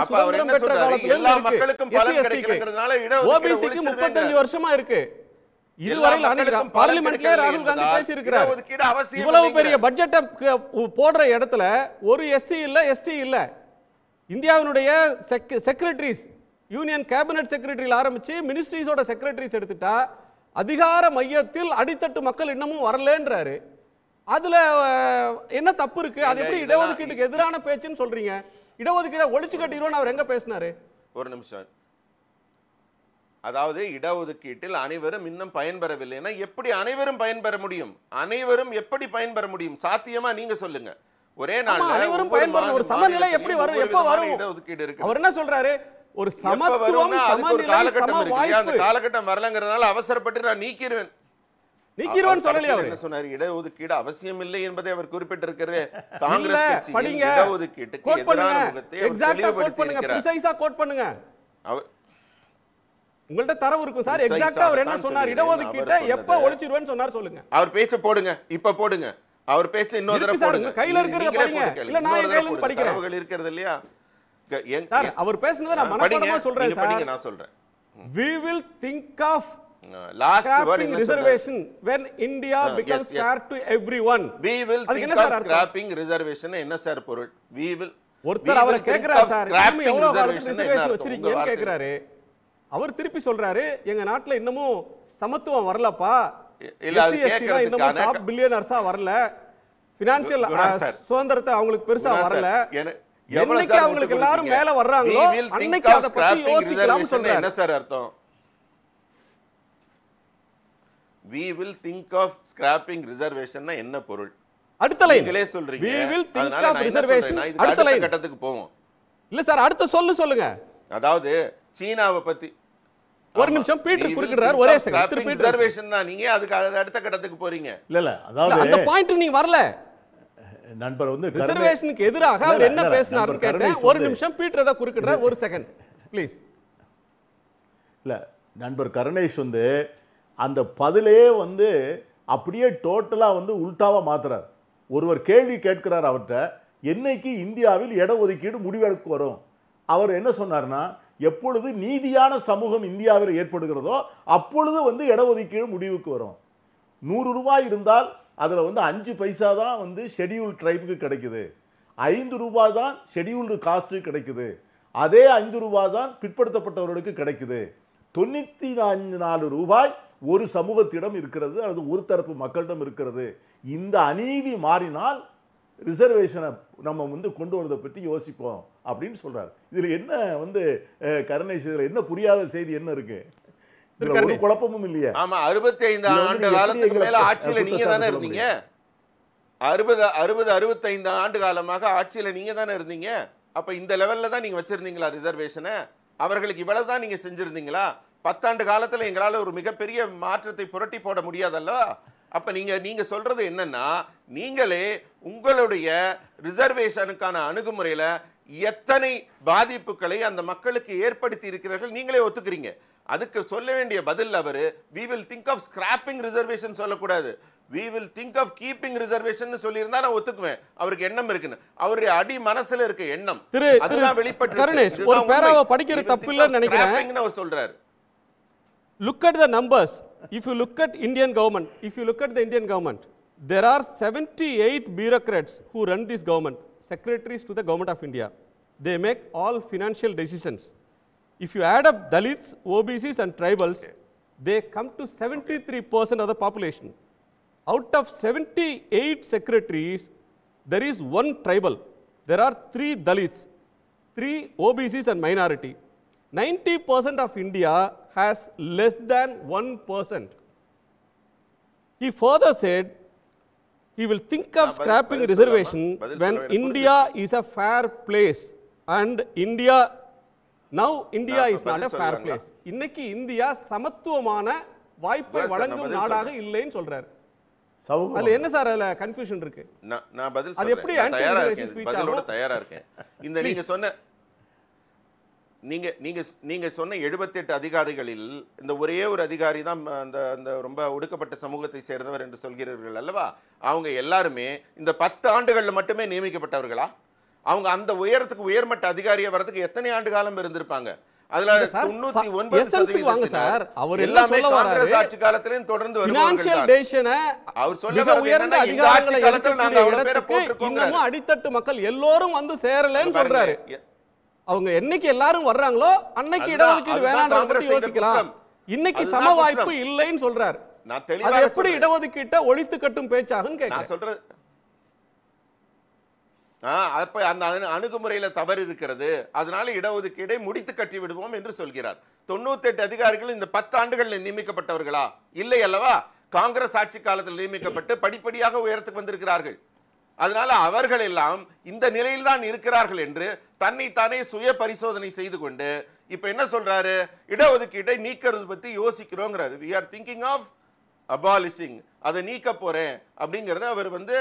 முப்பத்தஞ்சு வருஷமா இருக்கு காந்தி இவ்வளவு பெரிய பட்ஜெட்டை போடுற இடத்துல ஒரு இல்ல எஸ்டி இல்ல இந்தியாவினுடைய செக்ரட்டரிஸ் யூனியன் கேபினட் செக்ரட்டரியில் ஆரம்பித்து மினிஸ்ட்ரிஸோட செக்ரட்டரிஸ் எடுத்துட்டா அதிகார மையத்தில் அடித்தட்டு மக்கள் இன்னமும் வரலன்றாரு அதுல என்ன தப்பு இருக்கு அது எப்படி இடஒதுக்கீட்டுக்கு எதிரான பேச்சுன்னு சொல்றீங்க இடஒதுக்கீடை ஒழிச்சு கட்டிடுவோம் அவர் எங்க பேசினாரு ஒரு நிமிஷம் அதாவது இடஒதுக்கீட்டில் அனைவரும் இன்னும் பயன்பெறவில்லைன்னா எப்படி அனைவரும் பயன்பெற முடியும் அனைவரும் எப்படி பயன்பெற முடியும் சாத்தியமா நீங்க சொல்லுங்க ஒரே நாள் அனைவரும் பயன்பெறும் ஒரு சமநிலை எப்படி வரும் எப்ப வரும் இடஒதுக்கீடு இருக்கு அவர் என்ன சொல்றாரு ஒரு சமத்துவம் காலகட்டம் வரலங்கிறதுனால அவசரப்பட்டு நான் நீக்கிடுவேன் நீக்கிடுவேன் சொல்லலையா என்ன சொன்னாரு அவசியம் இல்லை என்பதை அவர் கோட் பண்ணுங்க அவர் உங்கள்ட்ட சார் அவர் என்ன சொன்னார் சொன்னார் சொல்லுங்க அவர் பேச்ச போடுங்க இப்ப போடுங்க அவர் பேச்ச இன்னொரு தடவை போடுங்க கையில இருக்கிறத இருக்கிறது இல்லையா அவர் பேசுனதை நான் மனப்பாடமா சொல்றேன் சார் நான் சொல்றேன் we will think of last reservation when india becomes fair to everyone we will think of scrapping reservation என்ன சார் பொருள் we will ஒருத்தர் கேக்குறாரு சார் எவ்வளவு ரிசர்வேஷன் கேக்குறாரு அவர் திருப்பி சொல்றாரு எங்க நாட்டுல இன்னமும் சமத்துவம் வரலப்பா இல்ல அது கேக்குறதுக்கான டாப் பில்லியனர்ஸா வரல ஃபினான்ஷியல் சுதந்திரத்தை அவங்களுக்கு பெருசா வரல என்னைக்கு அவங்களுக்கு எல்லாரும் மேல வர்றாங்களோ அன்னைக்கு அத பத்தி யோசிக்கலாம் சொல்றாரு என்ன சார் அர்த்தம் we will think of scrapping reservation என்ன பொருள் அடுத்த லைன் சொல்றீங்க we will think of reservation அடுத்த லைன் கட்டத்துக்கு போவோம் இல்ல சார் அடுத்த சொல்லு சொல்லுங்க அதாவது சீனாவை பத்தி ஒரு நிமிஷம் பீட்டர் ஒரே செகண்ட் திருப்பி ரிசர்வேஷன் தான் நீங்க அதுக்கு அடுத்த கட்டத்துக்கு போறீங்க இல்ல இல்ல அதாவது அந்த பாயிண்ட் நீ வரல நண்பர் வந்து ரிசர்வேஷனுக்கு எதிராக அவர் என்ன பேசினார்னு கேட்டேன் ஒரு நிமிஷம் பீட்டரதை குறுக்கிடுறார் ஒரு செகண்ட் ப்ளீஸ் இல்லை நண்பர் கருணேஷ் வந்து அந்த பதிலே வந்து அப்படியே டோட்டலாக வந்து உல்டாவாக மாத்துறாரு ஒருவர் கேள்வி கேட்கிறார் அவர்கிட்ட என்னைக்கு இந்தியாவில் இட ஒதுக்கீடு முடிவெடுக்கு வரும் அவர் என்ன சொன்னார்னா எப்பொழுது நீதியான சமூகம் இந்தியாவில் ஏற்படுகிறதோ அப்பொழுது வந்து இடஒதுக்கீடு முடிவுக்கு வரும் நூறு ரூபாய் இருந்தால் அதில் வந்து அஞ்சு பைசா தான் வந்து ஷெடியூல்டு ட்ரைபுக்கு கிடைக்குது ஐந்து ரூபா தான் ஷெடியூல்டு காஸ்ட்டு கிடைக்குது அதே ஐந்து ரூபா தான் பிற்படுத்தப்பட்டவர்களுக்கு கிடைக்குது தொண்ணூற்றி நான்கு நாலு ரூபாய் ஒரு சமூகத்திடம் இருக்கிறது அல்லது ஒரு தரப்பு மக்களிடம் இருக்கிறது இந்த அநீதி மாறினால் ரிசர்வேஷனை நம்ம வந்து கொண்டு வரதை பற்றி யோசிப்போம் அப்படின்னு சொல்கிறார் இதில் என்ன வந்து கருணை செய்தியில் என்ன புரியாத செய்தி என்ன இருக்குது ஒரு குழப்பமும் இல்லையா ஆமா அறுபத்தி ஐந்து ஆண்டு காலத்துக்கு மேல ஆட்சியில நீங்க தானே இருந்தீங்க அறுபது அறுபது அறுபத்தைந்து ஆண்டு காலமாக ஆட்சியில நீங்க தானே இருந்தீங்க அப்ப இந்த லெவல்ல தான் நீங்கள் வச்சுருந்தீங்களா ரிசர்வேஷனை அவர்களுக்கு இவ்வளவு தான் நீங்கள் செஞ்சுருந்தீங்களா பத்தாண்டு காலத்துல எங்களால ஒரு மிகப்பெரிய மாற்றத்தை புரட்டி போட முடியாதல்ல அப்ப நீங்க நீங்க சொல்றது என்னன்னா நீங்களே உங்களுடைய ரிசர்வேஷனுக்கான அணுகுமுறையில் எத்தனை பாதிப்புகளை அந்த மக்களுக்கு ஏற்படுத்தி இருக்கிறார்கள் நீங்களே ஒத்துக்கிறீங்க அதுக்கு சொல்ல வேண்டிய பதில் அவர் we will think of scrapping reservation சொல்லக்கூடாது we will think of keeping reservation சொல்லியிருந்தா நான் ஒத்துக்குவேன் அவருக்கு எண்ணம் இருக்குன்னு அவருடைய அடி மனசுல இருக்க எண்ணம் அதுதான் வெளிப்பட்டு ஒரு பேராவை படிக்கிறது தப்பு இல்லைன்னு நினைக்கிறேன் அவர் சொல்றாரு look at the numbers if you look at Indian government if you look at the Indian government there are seventy eight bureaucrats who run this government secretaries to the government of India they make all financial decisions If you add up Dalits, OBCs and tribals, they come to 73% of the population. Out of 78 secretaries, there is one tribal. There are three Dalits, three OBCs and minority. 90% of India has less than 1%. He further said, he will think of ah, scrapping reservation when India is a fair place and India now India is not a fair place இன்னைக்கு இந்தியா சமத்துவமான வாய்ப்பை வழங்கும் நாடாக இல்லைன்னு சொல்றாரு என்ன சார் அதுல கன்ஃபியூஷன் இருக்கு நான் பதில் அது எப்படி தயாரா இருக்கேன் பதிலோட தயாரா இருக்கேன் இந்த நீங்க சொன்ன நீங்க நீங்க நீங்க சொன்ன எட்டு அதிகாரிகளில் இந்த ஒரே ஒரு அதிகாரி தான் அந்த அந்த ரொம்ப ஒடுக்கப்பட்ட சமூகத்தை சேர்ந்தவர் என்று சொல்கிறீர்கள் அல்லவா அவங்க எல்லாருமே இந்த பத்து ஆண்டுகளில் மட்டுமே நியமிக்கப்பட்டவர்களா அவங்க அந்த உயரத்துக்கு உயர்மட்ட அதிகாரியா வரதுக்கு எத்தனை ஆண்டு காலம் இருந்திருப்பாங்க சார் அவர் தொடர்ந்து அடித்தட்டு மக்கள் எல்லோரும் வந்து சேரலன்னு சொல்றாரு அவங்க என்னைக்கு எல்லாரும் வர்றாங்களோ அன்னைக்கு இடஒதுக்கீடு வேணாம் யோசிக்கலாம் இன்னைக்கு சம வாய்ப்பு இல்லைன்னு சொல்றாரு நான் எப்படி இடஒதுக்கீட்டை ஒழித்து கட்டும் பேச்சாகும் கேட்க சொல்றேன் அப்போ அந்த அணுகுமுறையில அணுகுமுறையில் தவறு இருக்கிறது அதனால இடஒதுக்கீடை முடித்து கட்டி விடுவோம் என்று சொல்கிறார் தொண்ணூத்தெட்டு அதிகாரிகள் இந்த பத்து ஆண்டுகள் நியமிக்கப்பட்டவர்களா இல்லை அல்லவா காங்கிரஸ் ஆட்சி காலத்தில் நியமிக்கப்பட்டு படிப்படியாக உயரத்துக்கு வந்திருக்கிறார்கள் அதனால அவர்கள் எல்லாம் இந்த நிலையில் தான் இருக்கிறார்கள் என்று தன்னை தானே சுய பரிசோதனை செய்து கொண்டு இப்போ என்ன சொல்றாரு இடஒதுக்கீட்டை நீக்கிறது பற்றி யோசிக்கிறோங்கிறாரு we are thinking of abolishing அதை நீக்க போறேன் அப்படிங்கறத அவர் வந்து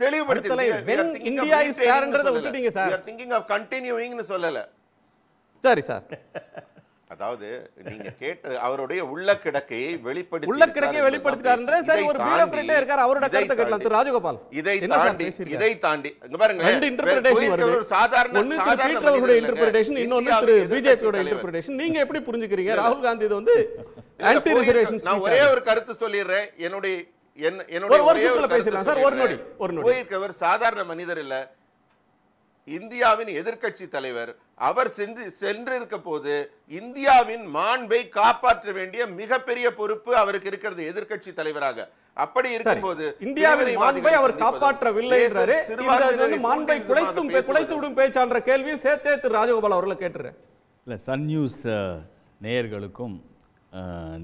தெளிவுபடுத்தி இந்தியா திங்கிங் ஆஃப் சொல்லல சார் அதாவது நீங்க அவருடைய உள்ள உள்ள இருக்கார் அவரோட ராஜகோபால் இதை தாண்டி இதை தாண்டி ரெண்டு சாதாரண இன்னொன்னு நீங்க எப்படி புரிஞ்சுக்கிறீங்க ராகுல் காந்தி வந்து ஒரே ஒரு கருத்து சொல்லிடுறேன் என்னுடைய சாதாரண மனிதர் இல்ல இந்தியாவின் எதிர்கட்சி தலைவர் அவர் சென்றிருக்க போது இந்தியாவின் மாண்பை காப்பாற்ற வேண்டிய மிகப்பெரிய பொறுப்பு அவருக்கு இருக்கிறது எதிர்கட்சி தலைவராக அப்படி இருக்கும்போது இந்தியாவின் மாண்பை அவர் காப்பாற்றவில்லை மாண்பை குலைத்தும் குலைத்து விடும் பேச்சான்ற கேள்வியும் சேர்த்தே திரு ராஜகோபால் அவர்களை கேட்டுறேன் இல்லை சன் நியூஸ் நேயர்களுக்கும்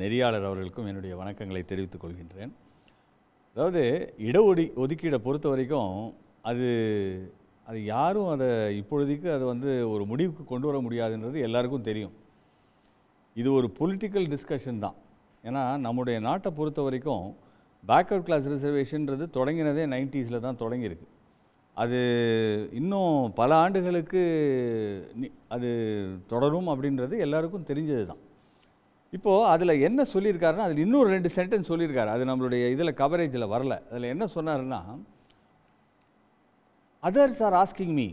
நெறியாளர் அவர்களுக்கும் என்னுடைய வணக்கங்களை தெரிவித்துக் கொள்கின்றேன் அதாவது இடஒடி ஒதுக்கீடை பொறுத்த வரைக்கும் அது அது யாரும் அதை இப்பொழுதைக்கு அது வந்து ஒரு முடிவுக்கு கொண்டு வர முடியாதுன்றது எல்லாருக்கும் தெரியும் இது ஒரு பொலிட்டிக்கல் டிஸ்கஷன் தான் ஏன்னா நம்முடைய நாட்டை பொறுத்த வரைக்கும் பேக்அவுட் கிளாஸ் ரிசர்வேஷன்றது தொடங்கினதே நைன்டிஸில் தான் தொடங்கியிருக்கு அது இன்னும் பல ஆண்டுகளுக்கு அது தொடரும் அப்படின்றது எல்லாருக்கும் தெரிஞ்சது தான் இப்போது அதில் என்ன சொல்லியிருக்காருன்னா அதில் இன்னொரு ரெண்டு சென்டென்ஸ் சொல்லியிருக்காரு அது நம்மளுடைய இதில் கவரேஜில் வரல அதில் என்ன சொன்னாருன்னா அதர்ஸ் ஆர் ஆஸ்கிங் மீ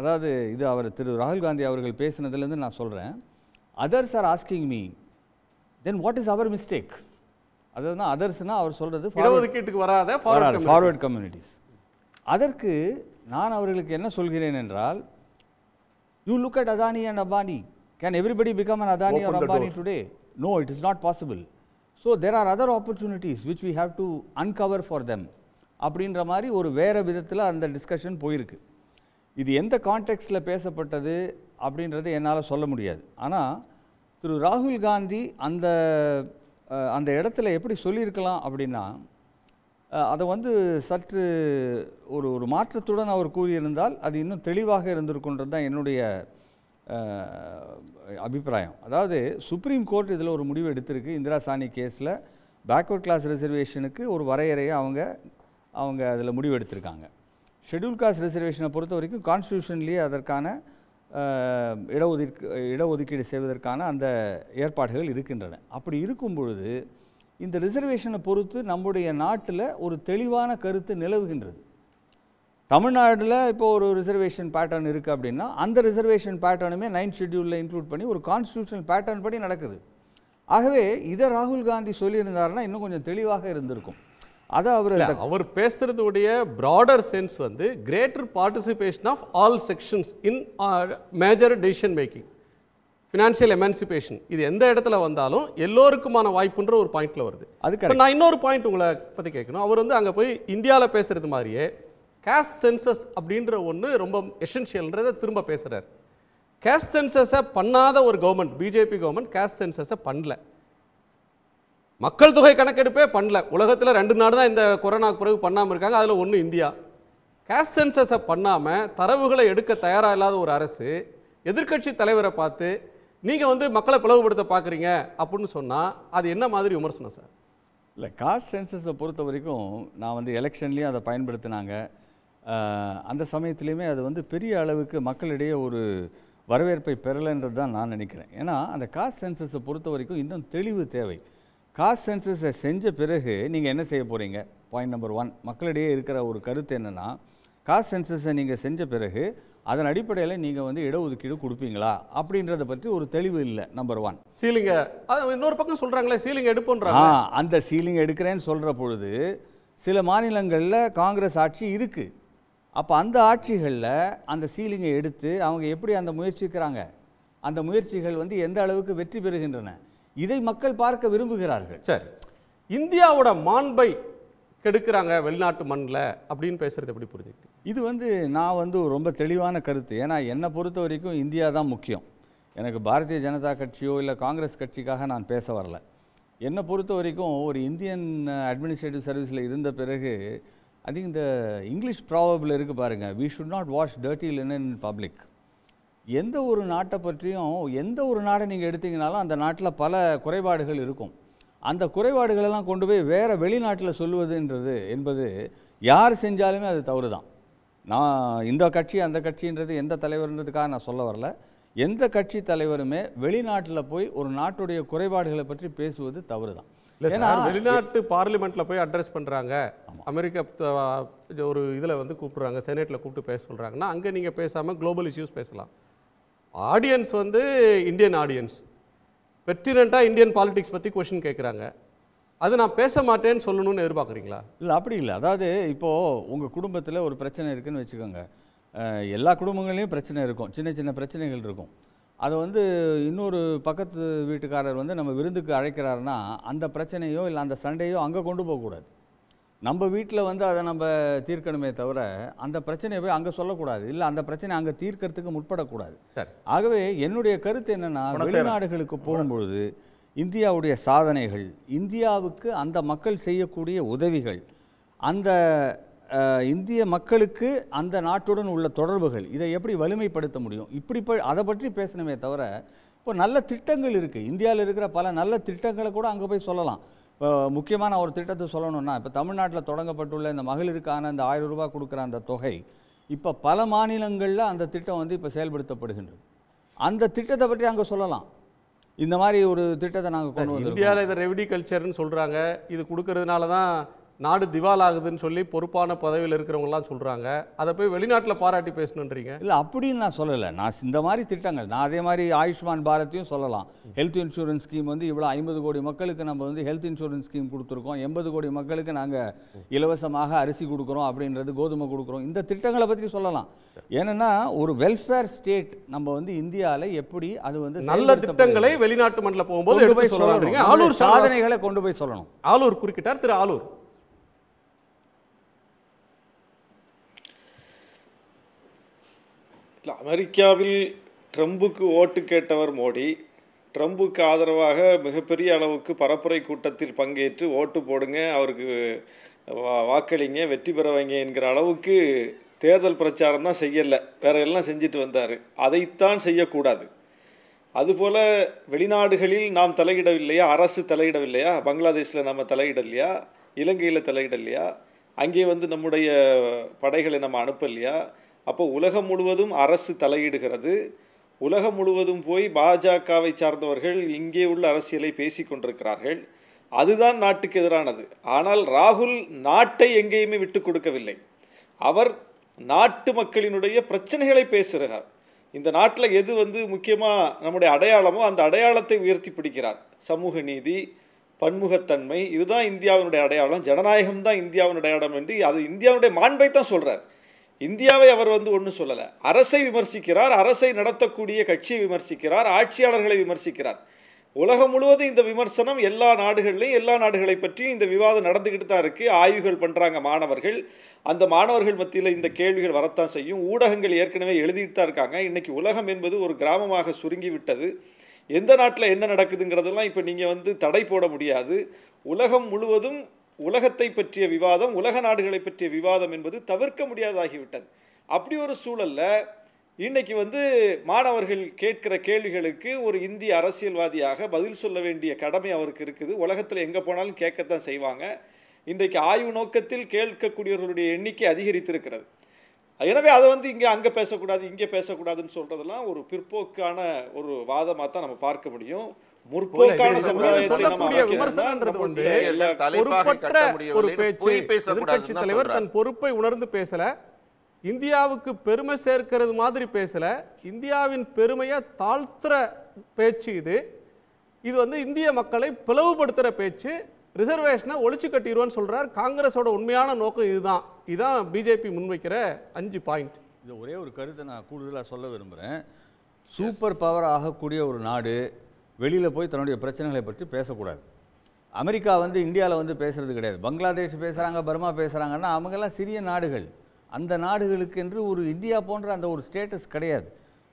அதாவது இது அவர் திரு ராகுல் காந்தி அவர்கள் பேசினதுலேருந்து நான் சொல்கிறேன் others are asking me then what is our mistake அதாவதுனா அதர்ஸ்னால் அவர் சொல்கிறது கேட்டுக்கு வராத வராது கம்யூனிட்டிஸ் அதற்கு நான் அவர்களுக்கு என்ன சொல்கிறேன் என்றால் you look at Adani and Ambani can everybody become an Adani or Ambani today No, it is not possible. So there are other opportunities which we have to uncover for them அப்படின்ற மாதிரி ஒரு வேறு விதத்தில் அந்த டிஸ்கஷன் போயிருக்கு இது எந்த கான்டெக்ஸ்டில் பேசப்பட்டது அப்படின்றது என்னால் சொல்ல முடியாது ஆனால் திரு ராகுல் காந்தி அந்த அந்த இடத்துல எப்படி சொல்லியிருக்கலாம் அப்படின்னா அதை வந்து சற்று ஒரு ஒரு மாற்றத்துடன் அவர் கூறியிருந்தால் அது இன்னும் தெளிவாக இருந்திருக்குன்றது தான் என்னுடைய அபிப்பிராயம் அதாவது சுப்ரீம் கோர்ட் இதில் ஒரு முடிவு எடுத்திருக்கு இந்திரா சாணி கேஸில் பேக்வர்ட் கிளாஸ் ரிசர்வேஷனுக்கு ஒரு வரையறையை அவங்க அவங்க அதில் முடிவு எடுத்திருக்காங்க ஷெடியூல் காஸ்ட் ரிசர்வேஷனை பொறுத்த வரைக்கும் கான்ஸ்டியூஷன்லேயே அதற்கான இடஒதுக்கீ இடஒதுக்கீடு செய்வதற்கான அந்த ஏற்பாடுகள் இருக்கின்றன அப்படி இருக்கும் பொழுது இந்த ரிசர்வேஷனை பொறுத்து நம்முடைய நாட்டில் ஒரு தெளிவான கருத்து நிலவுகின்றது தமிழ்நாட்டில் இப்போ ஒரு ரிசர்வேஷன் பேட்டர்ன் இருக்குது அப்படின்னா அந்த ரிசர்வேஷன் பேட்டர்னுமே நைன் ஷெட்யூலில் இன்க்ளூட் பண்ணி ஒரு கான்ஸ்டியூஷனல் பேட்டர்ன் படி நடக்குது ஆகவே இதை ராகுல் காந்தி சொல்லியிருந்தாருன்னா இன்னும் கொஞ்சம் தெளிவாக இருந்திருக்கும் அதை அவர் அவர் பேசுறதுடைய ப்ராடர் சென்ஸ் வந்து greater participation of all sections in major decision making financial emancipation இது எந்த இடத்துல வந்தாலும் எல்லோருக்குமான வாய்ப்புன்ற ஒரு பாயிண்ட்ல வருது அதுக்கு நான் இன்னொரு பாயிண்ட் உங்களை பற்றி கேட்கணும் அவர் வந்து அங்கே போய் இந்தியாவில் பேசுறது மாதிரியே கேஷ் சென்சஸ் அப்படின்ற ஒன்று ரொம்ப எசென்ஷியல்ன்றதை திரும்ப பேசுகிறார் கேஷ் சென்சஸை பண்ணாத ஒரு கவர்மெண்ட் பிஜேபி கவர்மெண்ட் கேஷ் சென்சஸை பண்ணல மக்கள் தொகை கணக்கெடுப்பே பண்ணல உலகத்தில் ரெண்டு நாடு தான் இந்த கொரோனா பிறகு பண்ணாமல் இருக்காங்க அதில் ஒன்று இந்தியா கேஷ் சென்சஸை பண்ணாமல் தரவுகளை எடுக்க தயாராக இல்லாத ஒரு அரசு எதிர்கட்சி தலைவரை பார்த்து நீங்கள் வந்து மக்களை பிளவுபடுத்த பார்க்குறீங்க அப்படின்னு சொன்னால் அது என்ன மாதிரி விமர்சனம் சார் இல்லை காஸ்ட் சென்சஸை பொறுத்த வரைக்கும் நான் வந்து எலெக்ஷன்லேயும் அதை பயன்படுத்தினாங்க அந்த சமயத்துலேயுமே அது வந்து பெரிய அளவுக்கு மக்களிடையே ஒரு வரவேற்பை பெறலைன்றது தான் நான் நினைக்கிறேன் ஏன்னா அந்த காஸ்ட் சென்சஸை பொறுத்த வரைக்கும் இன்னும் தெளிவு தேவை காஸ்ட் சென்சஸை செஞ்ச பிறகு நீங்கள் என்ன செய்ய போகிறீங்க பாயிண்ட் நம்பர் ஒன் மக்களிடையே இருக்கிற ஒரு கருத்து என்னென்னா காஸ்ட் சென்சஸை நீங்கள் செஞ்ச பிறகு அதன் அடிப்படையில் நீங்கள் வந்து இடஒதுக்கீடு கொடுப்பீங்களா அப்படின்றத பற்றி ஒரு தெளிவு இல்லை நம்பர் ஒன் சீலிங்க இன்னொரு பக்கம் சொல்கிறாங்களே சீலிங் எடுப்போன்றாங்க அந்த சீலிங் எடுக்கிறேன்னு சொல்கிற பொழுது சில மாநிலங்களில் காங்கிரஸ் ஆட்சி இருக்குது அப்போ அந்த ஆட்சிகளில் அந்த சீலிங்கை எடுத்து அவங்க எப்படி அந்த முயற்சிக்கிறாங்க அந்த முயற்சிகள் வந்து எந்த அளவுக்கு வெற்றி பெறுகின்றன இதை மக்கள் பார்க்க விரும்புகிறார்கள் சரி இந்தியாவோட மாண்பை கெடுக்கிறாங்க வெளிநாட்டு மண்ணில் அப்படின்னு பேசுகிறது எப்படி புரிஞ்சுக்கிட்டு இது வந்து நான் வந்து ரொம்ப தெளிவான கருத்து ஏன்னா என்னை பொறுத்த வரைக்கும் இந்தியா தான் முக்கியம் எனக்கு பாரதிய ஜனதா கட்சியோ இல்லை காங்கிரஸ் கட்சிக்காக நான் பேச வரல என்னை பொறுத்த வரைக்கும் ஒரு இந்தியன் அட்மினிஸ்ட்ரேட்டிவ் சர்வீஸில் இருந்த பிறகு ஐ திங்க் இந்த இங்கிலீஷ் ப்ராபபிள் இருக்குது பாருங்கள் we should not wash dirty linen in public எந்த ஒரு நாட்டை பற்றியும் எந்த ஒரு நாடை நீங்கள் எடுத்தீங்கனாலும் அந்த நாட்டில் பல குறைபாடுகள் இருக்கும் அந்த குறைபாடுகளெல்லாம் கொண்டு போய் வேறு வெளிநாட்டில் சொல்லுவதுன்றது என்பது யார் செஞ்சாலுமே அது தவறு தான் நான் இந்த கட்சி அந்த கட்சின்றது எந்த தலைவர்ன்றதுக்காக நான் சொல்ல வரல எந்த கட்சி தலைவருமே வெளிநாட்டில் போய் ஒரு நாட்டுடைய குறைபாடுகளை பற்றி பேசுவது தவறு தான் வெளிநாட்டு பார்லிமெண்ட்ல போய் அட்ரஸ் பண்றாங்க அமெரிக்கா ஒரு இதில் வந்து கூப்பிடுறாங்க செனேட்ல கூப்பிட்டு பேச சொல்றாங்கன்னா அங்கே நீங்க பேசாம குளோபல் இஷ்யூஸ் பேசலாம் ஆடியன்ஸ் வந்து இந்தியன் ஆடியன்ஸ் பெர்டினண்ட்டாக இந்தியன் பாலிடிக்ஸ் பற்றி கொஷின் கேட்குறாங்க அது நான் பேச மாட்டேன்னு சொல்லணும்னு எதிர்பார்க்குறீங்களா இல்லை அப்படி இல்லை அதாவது இப்போது உங்கள் குடும்பத்தில் ஒரு பிரச்சனை இருக்குதுன்னு வச்சுக்கோங்க எல்லா குடும்பங்களையும் பிரச்சனை இருக்கும் சின்ன சின்ன பிரச்சனைகள் இருக்கும் அதை வந்து இன்னொரு பக்கத்து வீட்டுக்காரர் வந்து நம்ம விருந்துக்கு அழைக்கிறாருன்னா அந்த பிரச்சனையோ இல்லை அந்த சண்டையோ அங்கே கொண்டு போகக்கூடாது நம்ம வீட்டில் வந்து அதை நம்ம தீர்க்கணுமே தவிர அந்த பிரச்சனையை போய் அங்கே சொல்லக்கூடாது இல்லை அந்த பிரச்சனை அங்கே தீர்க்கறதுக்கு முற்படக்கூடாது ஆகவே என்னுடைய கருத்து என்னென்னா வெளிநாடுகளுக்கு போகும்பொழுது இந்தியாவுடைய சாதனைகள் இந்தியாவுக்கு அந்த மக்கள் செய்யக்கூடிய உதவிகள் அந்த இந்திய மக்களுக்கு அந்த நாட்டுடன் உள்ள தொடர்புகள் இதை எப்படி வலிமைப்படுத்த முடியும் இப்படி அதை பற்றி பேசணுமே தவிர இப்போ நல்ல திட்டங்கள் இருக்குது இந்தியாவில் இருக்கிற பல நல்ல திட்டங்களை கூட அங்கே போய் சொல்லலாம் இப்போ முக்கியமான ஒரு திட்டத்தை சொல்லணும்னா இப்போ தமிழ்நாட்டில் தொடங்கப்பட்டுள்ள இந்த மகளிருக்கான இந்த ஆயிரம் ரூபாய் கொடுக்குற அந்த தொகை இப்போ பல மாநிலங்களில் அந்த திட்டம் வந்து இப்போ செயல்படுத்தப்படுகின்றது அந்த திட்டத்தை பற்றி அங்கே சொல்லலாம் இந்த மாதிரி ஒரு திட்டத்தை நாங்கள் கொண்டு வந்து இந்தியாவில் இதை ரெவடி கல்ச்சர்னு சொல்கிறாங்க இது கொடுக்கறதுனால தான் நாடு திவால் ஆகுதுன்னு சொல்லி பொறுப்பான பதவியில் இருக்கிறவங்கலாம் சொல்கிறாங்க அதை போய் வெளிநாட்டில் பாராட்டி பேசணுன்றீங்க இல்லை அப்படின்னு நான் சொல்லலை நான் இந்த மாதிரி திட்டங்கள் நான் அதே மாதிரி ஆயுஷ்மான் பாரத்தையும் சொல்லலாம் ஹெல்த் இன்சூரன்ஸ் ஸ்கீம் வந்து இவ்வளோ ஐம்பது கோடி மக்களுக்கு நம்ம வந்து ஹெல்த் இன்சூரன்ஸ் ஸ்கீம் கொடுத்துருக்கோம் எண்பது கோடி மக்களுக்கு நாங்கள் இலவசமாக அரிசி கொடுக்குறோம் அப்படின்றது கோதுமை கொடுக்குறோம் இந்த திட்டங்களை பற்றி சொல்லலாம் ஏன்னா ஒரு வெல்ஃபேர் ஸ்டேட் நம்ம வந்து இந்தியாவில் எப்படி அது வந்து நல்ல திட்டங்களை வெளிநாட்டு மண்டல போகும்போது ஆளூர் சாதனைகளை கொண்டு போய் சொல்லணும் ஆலூர் குறிக்கிட்டார் திரு ஆலூர் இல்லை அமெரிக்காவில் ட்ரம்புக்கு ஓட்டு கேட்டவர் மோடி ட்ரம்புக்கு ஆதரவாக மிகப்பெரிய அளவுக்கு பரப்புரை கூட்டத்தில் பங்கேற்று ஓட்டு போடுங்க அவருக்கு வாக்களிங்க வெற்றி பெற வைங்க என்கிற அளவுக்கு தேர்தல் பிரச்சாரம் தான் செய்யலை வேற எல்லாம் செஞ்சுட்டு வந்தார் அதைத்தான் செய்யக்கூடாது அதுபோல் வெளிநாடுகளில் நாம் தலையிடவில்லையா அரசு தலையிடவில்லையா பங்களாதேஷில் நம்ம தலையிடலையா இலங்கையில் தலையிடலையா அங்கே வந்து நம்முடைய படைகளை நம்ம அனுப்பலையா அப்போ உலகம் முழுவதும் அரசு தலையிடுகிறது உலகம் முழுவதும் போய் பாஜகவை சார்ந்தவர்கள் இங்கே உள்ள அரசியலை பேசி கொண்டிருக்கிறார்கள் அதுதான் நாட்டுக்கு எதிரானது ஆனால் ராகுல் நாட்டை எங்கேயுமே விட்டு கொடுக்கவில்லை அவர் நாட்டு மக்களினுடைய பிரச்சனைகளை பேசுகிறார் இந்த நாட்டில் எது வந்து முக்கியமாக நம்முடைய அடையாளமோ அந்த அடையாளத்தை உயர்த்தி பிடிக்கிறார் சமூக நீதி பன்முகத்தன்மை இதுதான் இந்தியாவினுடைய அடையாளம் ஜனநாயகம் தான் இந்தியாவினுடைய அடையாளம் என்று அது இந்தியாவுடைய மாண்பை தான் சொல்கிறார் இந்தியாவை அவர் வந்து ஒன்றும் சொல்லலை அரசை விமர்சிக்கிறார் அரசை நடத்தக்கூடிய கட்சியை விமர்சிக்கிறார் ஆட்சியாளர்களை விமர்சிக்கிறார் உலகம் முழுவதும் இந்த விமர்சனம் எல்லா நாடுகள்லையும் எல்லா நாடுகளை பற்றியும் இந்த விவாதம் நடந்துக்கிட்டு தான் இருக்குது ஆய்வுகள் பண்ணுறாங்க மாணவர்கள் அந்த மாணவர்கள் மத்தியில் இந்த கேள்விகள் வரத்தான் செய்யும் ஊடகங்கள் ஏற்கனவே எழுதிட்டு தான் இருக்காங்க இன்றைக்கி உலகம் என்பது ஒரு கிராமமாக சுருங்கி விட்டது எந்த நாட்டில் என்ன நடக்குதுங்கிறதெல்லாம் இப்போ நீங்கள் வந்து தடை போட முடியாது உலகம் முழுவதும் உலகத்தை பற்றிய விவாதம் உலக நாடுகளை பற்றிய விவாதம் என்பது தவிர்க்க முடியாதாகிவிட்டது அப்படி ஒரு சூழலில் இன்னைக்கு வந்து மாணவர்கள் கேட்கிற கேள்விகளுக்கு ஒரு இந்திய அரசியல்வாதியாக பதில் சொல்ல வேண்டிய கடமை அவருக்கு இருக்குது உலகத்தில் எங்கே போனாலும் கேட்கத்தான் செய்வாங்க இன்றைக்கு ஆய்வு நோக்கத்தில் கேட்கக்கூடியவர்களுடைய எண்ணிக்கை அதிகரித்திருக்கிறது எனவே அதை வந்து இங்கே அங்கே பேசக்கூடாது இங்கே பேசக்கூடாதுன்னு சொல்கிறதெல்லாம் ஒரு பிற்போக்கான ஒரு வாதமாக தான் நம்ம பார்க்க முடியும் தலைவர் தன் பொறுப்பை உணர்ந்து பேசல இந்தியாவுக்கு பெருமை சேர்க்கிறது மாதிரி பேசல இந்தியாவின் பெருமையை தாழ்த்துற பேச்சு இது இது வந்து இந்திய மக்களை பிளவுபடுத்துகிற பேச்சு ரிசர்வேஷனை ஒழிச்சு கட்டிடுவோன்னு சொல்கிறார் காங்கிரஸோட உண்மையான நோக்கம் இதுதான் இதுதான் பிஜேபி முன்வைக்கிற அஞ்சு பாயிண்ட் இது ஒரே ஒரு கருத்தை நான் கூடுதலாக சொல்ல விரும்புகிறேன் சூப்பர் பவர் ஆகக்கூடிய ஒரு நாடு வெளியில் போய் தன்னுடைய பிரச்சனைகளை பற்றி பேசக்கூடாது அமெரிக்கா வந்து இந்தியாவில் வந்து பேசுகிறது கிடையாது பங்களாதேஷ் பேசுகிறாங்க பர்மா பேசுகிறாங்கன்னா அவங்கெல்லாம் சிறிய நாடுகள் அந்த நாடுகளுக்கு என்று ஒரு இந்தியா போன்ற அந்த ஒரு ஸ்டேட்டஸ் கிடையாது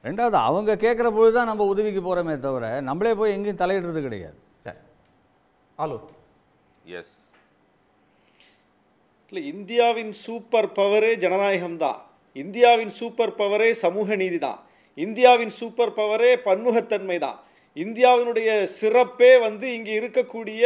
ரெண்டாவது அவங்க கேட்குற பொழுது தான் நம்ம உதவிக்கு போகிறோமே தவிர நம்மளே போய் எங்கேயும் தலையிடுறது கிடையாது சார் ஹலோ எஸ் இல்லை இந்தியாவின் சூப்பர் பவரே ஜனநாயகம் தான் இந்தியாவின் சூப்பர் பவரே சமூக நீதி தான் இந்தியாவின் சூப்பர் பவரே பன்முகத்தன்மை தான் இந்தியாவினுடைய சிறப்பே வந்து இங்கே இருக்கக்கூடிய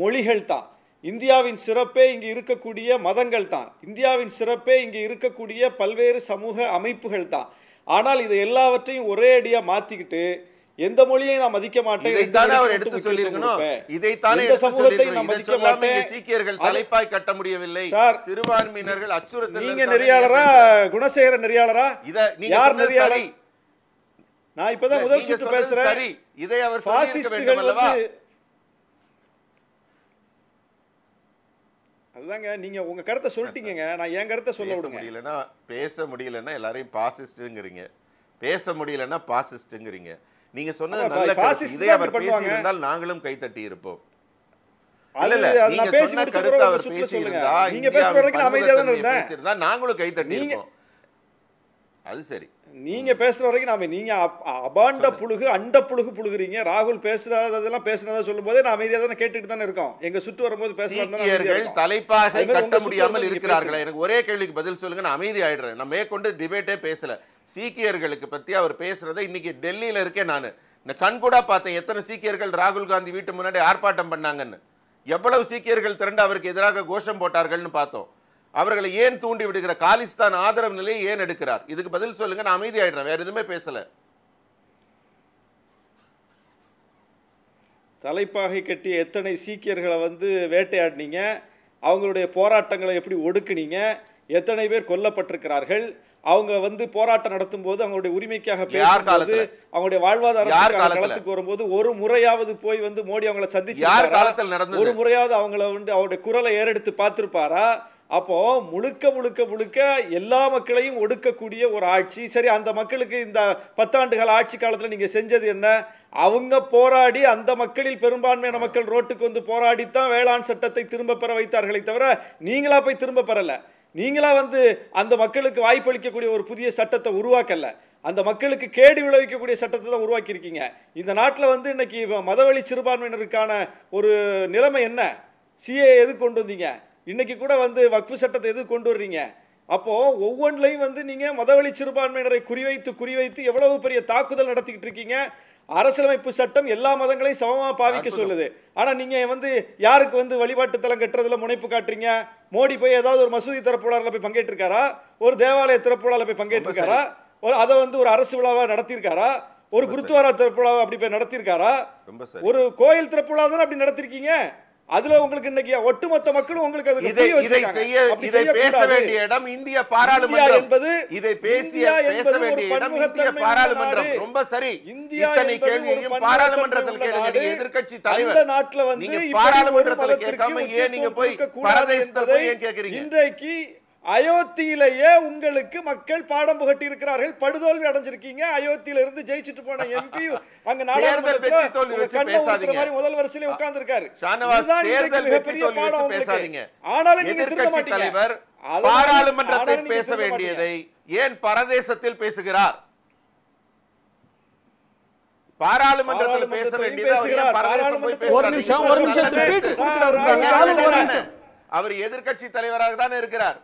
மொழிகள் தான் இந்தியாவின் சிறப்பே இங்கே இருக்கக்கூடிய மதங்கள் தான் இந்தியாவின் சிறப்பே இங்கே இருக்கக்கூடிய பல்வேறு சமூக அமைப்புகள் தான் ஆனால் இதை எல்லாவற்றையும் ஒரே அடியா மாத்திக்கிட்டு எந்த மொழியை நான் மதிக்க மாட்டேன் இதைத்தானே எடுத்து சொல்லியிருக்கணும் இதைத்தானே சமூகத்தை நான் மதிக்க மாட்டேன் சீக்கியர்கள் தலைப்பாய் கட்ட முடியவில்லை சார் சிறுபான்மையினர்கள் அச்சுறுத்தல் நீங்க நெறியாளரா குணசேகர நெறியாளரா இத யார் நெறியாளரை நான் இப்பதான் முதல் சுற்று பேசுறேன் இதை அவர் சொல்லியிருக்க வேண்டும் அல்லவா அதுதாங்க நீங்க உங்க கருத்தை சொல்லிட்டீங்க நான் என் கருத்தை சொல்ல விட முடியலன்னா பேச முடியலன்னா எல்லாரையும் பாசிஸ்டுங்கிறீங்க பேச முடியலன்னா பாசிஸ்டுங்கிறீங்க நீங்க சொன்னது நல்ல கருத்து இதை அவர் பேசியிருந்தால் நாங்களும் கைத்தட்டி இருப்போம் அவர் நாங்களும் கைத்தட்டி இருப்போம் அது சரி நீங்க பேசுற வரைக்கும் நாம நீங்க அபாண்ட புழுகு அண்ட புழுகு புழுகுறீங்க ராகுல் பேசுறதெல்லாம் பேசுனதா சொல்லும் போதே நான் அமைதியாக தானே கேட்டுட்டு தானே இருக்கோம் எங்க சுற்று வரும்போது பேசுகிறீர்கள் தலைப்பாக கட்ட முடியாமல் இருக்கிறார்களா எனக்கு ஒரே கேள்விக்கு பதில் சொல்லுங்க நான் அமைதி ஆயிடுறேன் நான் மேற்கொண்டு டிபேட்டே பேசல சீக்கியர்களுக்கு பத்தி அவர் பேசுறதை இன்னைக்கு டெல்லியில இருக்கேன் நான் இந்த கூட பார்த்தேன் எத்தனை சீக்கியர்கள் ராகுல் காந்தி வீட்டு முன்னாடி ஆர்ப்பாட்டம் பண்ணாங்கன்னு எவ்வளவு சீக்கியர்கள் திரண்டு அவருக்கு எதிராக கோஷம் போட்டார்கள்னு பார்த்தோம் அவர்களை ஏன் தூண்டி விடுகிற காலிஸ்தான் ஆதரவு நிலையை ஏன் எடுக்கிறார் இதுக்கு பதில் சொல்லுங்க நான் அமைதி ஆயிடுறேன் வேற எதுவுமே பேசல தலைப்பாகை கட்டிய எத்தனை சீக்கியர்களை வந்து வேட்டையாடினீங்க அவங்களுடைய போராட்டங்களை எப்படி ஒடுக்குனீங்க எத்தனை பேர் கொல்லப்பட்டிருக்கிறார்கள் அவங்க வந்து போராட்டம் நடத்தும் போது அவங்களுடைய உரிமைக்காக பேசும்போது அவங்களுடைய வாழ்வாதாரம் காலத்துக்கு வரும்போது ஒரு முறையாவது போய் வந்து மோடி அவங்கள சந்திச்சு ஒரு முறையாவது அவங்கள வந்து அவருடைய குரலை ஏறெடுத்து பார்த்திருப்பாரா அப்போ முழுக்க முழுக்க முழுக்க எல்லா மக்களையும் ஒடுக்கக்கூடிய ஒரு ஆட்சி சரி அந்த மக்களுக்கு இந்த பத்தாண்டு கால ஆட்சி காலத்தில் நீங்கள் செஞ்சது என்ன அவங்க போராடி அந்த மக்களில் பெரும்பான்மையான மக்கள் ரோட்டுக்கு வந்து போராடி தான் வேளாண் சட்டத்தை திரும்ப பெற வைத்தார்களே தவிர நீங்களா போய் திரும்ப பெறலை நீங்களா வந்து அந்த மக்களுக்கு வாய்ப்பளிக்கக்கூடிய ஒரு புதிய சட்டத்தை உருவாக்கலை அந்த மக்களுக்கு கேடு விளைவிக்கக்கூடிய சட்டத்தை தான் உருவாக்கியிருக்கீங்க இந்த நாட்டில் வந்து இன்னைக்கு மதவழி சிறுபான்மையினருக்கான ஒரு நிலைமை என்ன சிஏ எது கொண்டு வந்தீங்க இன்னைக்கு கூட வந்து வக்ஃபு சட்டத்தை எது கொண்டு வர்றீங்க அப்போது ஒவ்வொன்றிலையும் வந்து நீங்கள் மதவழி சிறுபான்மையினரை குறிவைத்து குறிவைத்து எவ்வளவு பெரிய தாக்குதல் நடத்திக்கிட்டு இருக்கீங்க அரசியலமைப்பு சட்டம் எல்லா மதங்களையும் சமமாக பாவிக்க சொல்லுது ஆனால் நீங்கள் வந்து யாருக்கு வந்து வழிபாட்டு தலம் கட்டுறதுல முனைப்பு காட்டுறீங்க மோடி போய் ஏதாவது ஒரு மசூதி திறப்புலாரில் போய் பங்கேற்றிருக்காரா ஒரு தேவாலய திறப்புலாவில் போய் பங்கேற்றிருக்காரா ஒரு அதை வந்து ஒரு அரசு விழாவாக நடத்தியிருக்காரா ஒரு குருத்வாரா திறப்புழாவை அப்படி போய் நடத்தியிருக்காரா ஒரு கோயில் திறப்புழா தானே அப்படி நடத்திருக்கீங்க அதுல உங்களுக்கு இன்னைக்கு ஒட்டுமொத்த மக்களும் உங்களுக்கு இதை செய்ய இதை பேச வேண்டிய இடம் இந்திய பாராளுமன்றம் என்பது இதை பேசிய பேச வேண்டிய இடம் இந்திய பாராளுமன்றம் ரொம்ப சரி இந்தியா இத்தனை கேள்வியையும் பாராளுமன்றத்தில் கேளுங்க நீங்க எதிர்க்கட்சி தலைவர் நாட்டுல வந்து பாராளுமன்றத்தில் கேட்காம ஏன் நீங்க போய் பரதேசத்துல போய் ஏன் கேக்குறீங்க இன்றைக்கு அயோத்தியிலேயே உங்களுக்கு மக்கள் பாடம் புகட்டி இருக்கிறார்கள் படுதோல்வி அடைஞ்சிருக்கீங்க அயோத்தியில இருந்து ஜெயிச்சுட்டு போன எம்பி அங்க நாடாளுமன்ற முதல் வரிசையில உட்கார்ந்து இருக்காரு ஆனாலும் நீங்க திருத்த மாட்டீங்க பாராளுமன்றத்தில் பேச வேண்டியதை ஏன் பரதேசத்தில் பேசுகிறார் பாராளுமன்றத்தில் பேச வேண்டியது அவர் ஏன் அவர் எதிர்கட்சி தலைவராக தான் இருக்கிறார்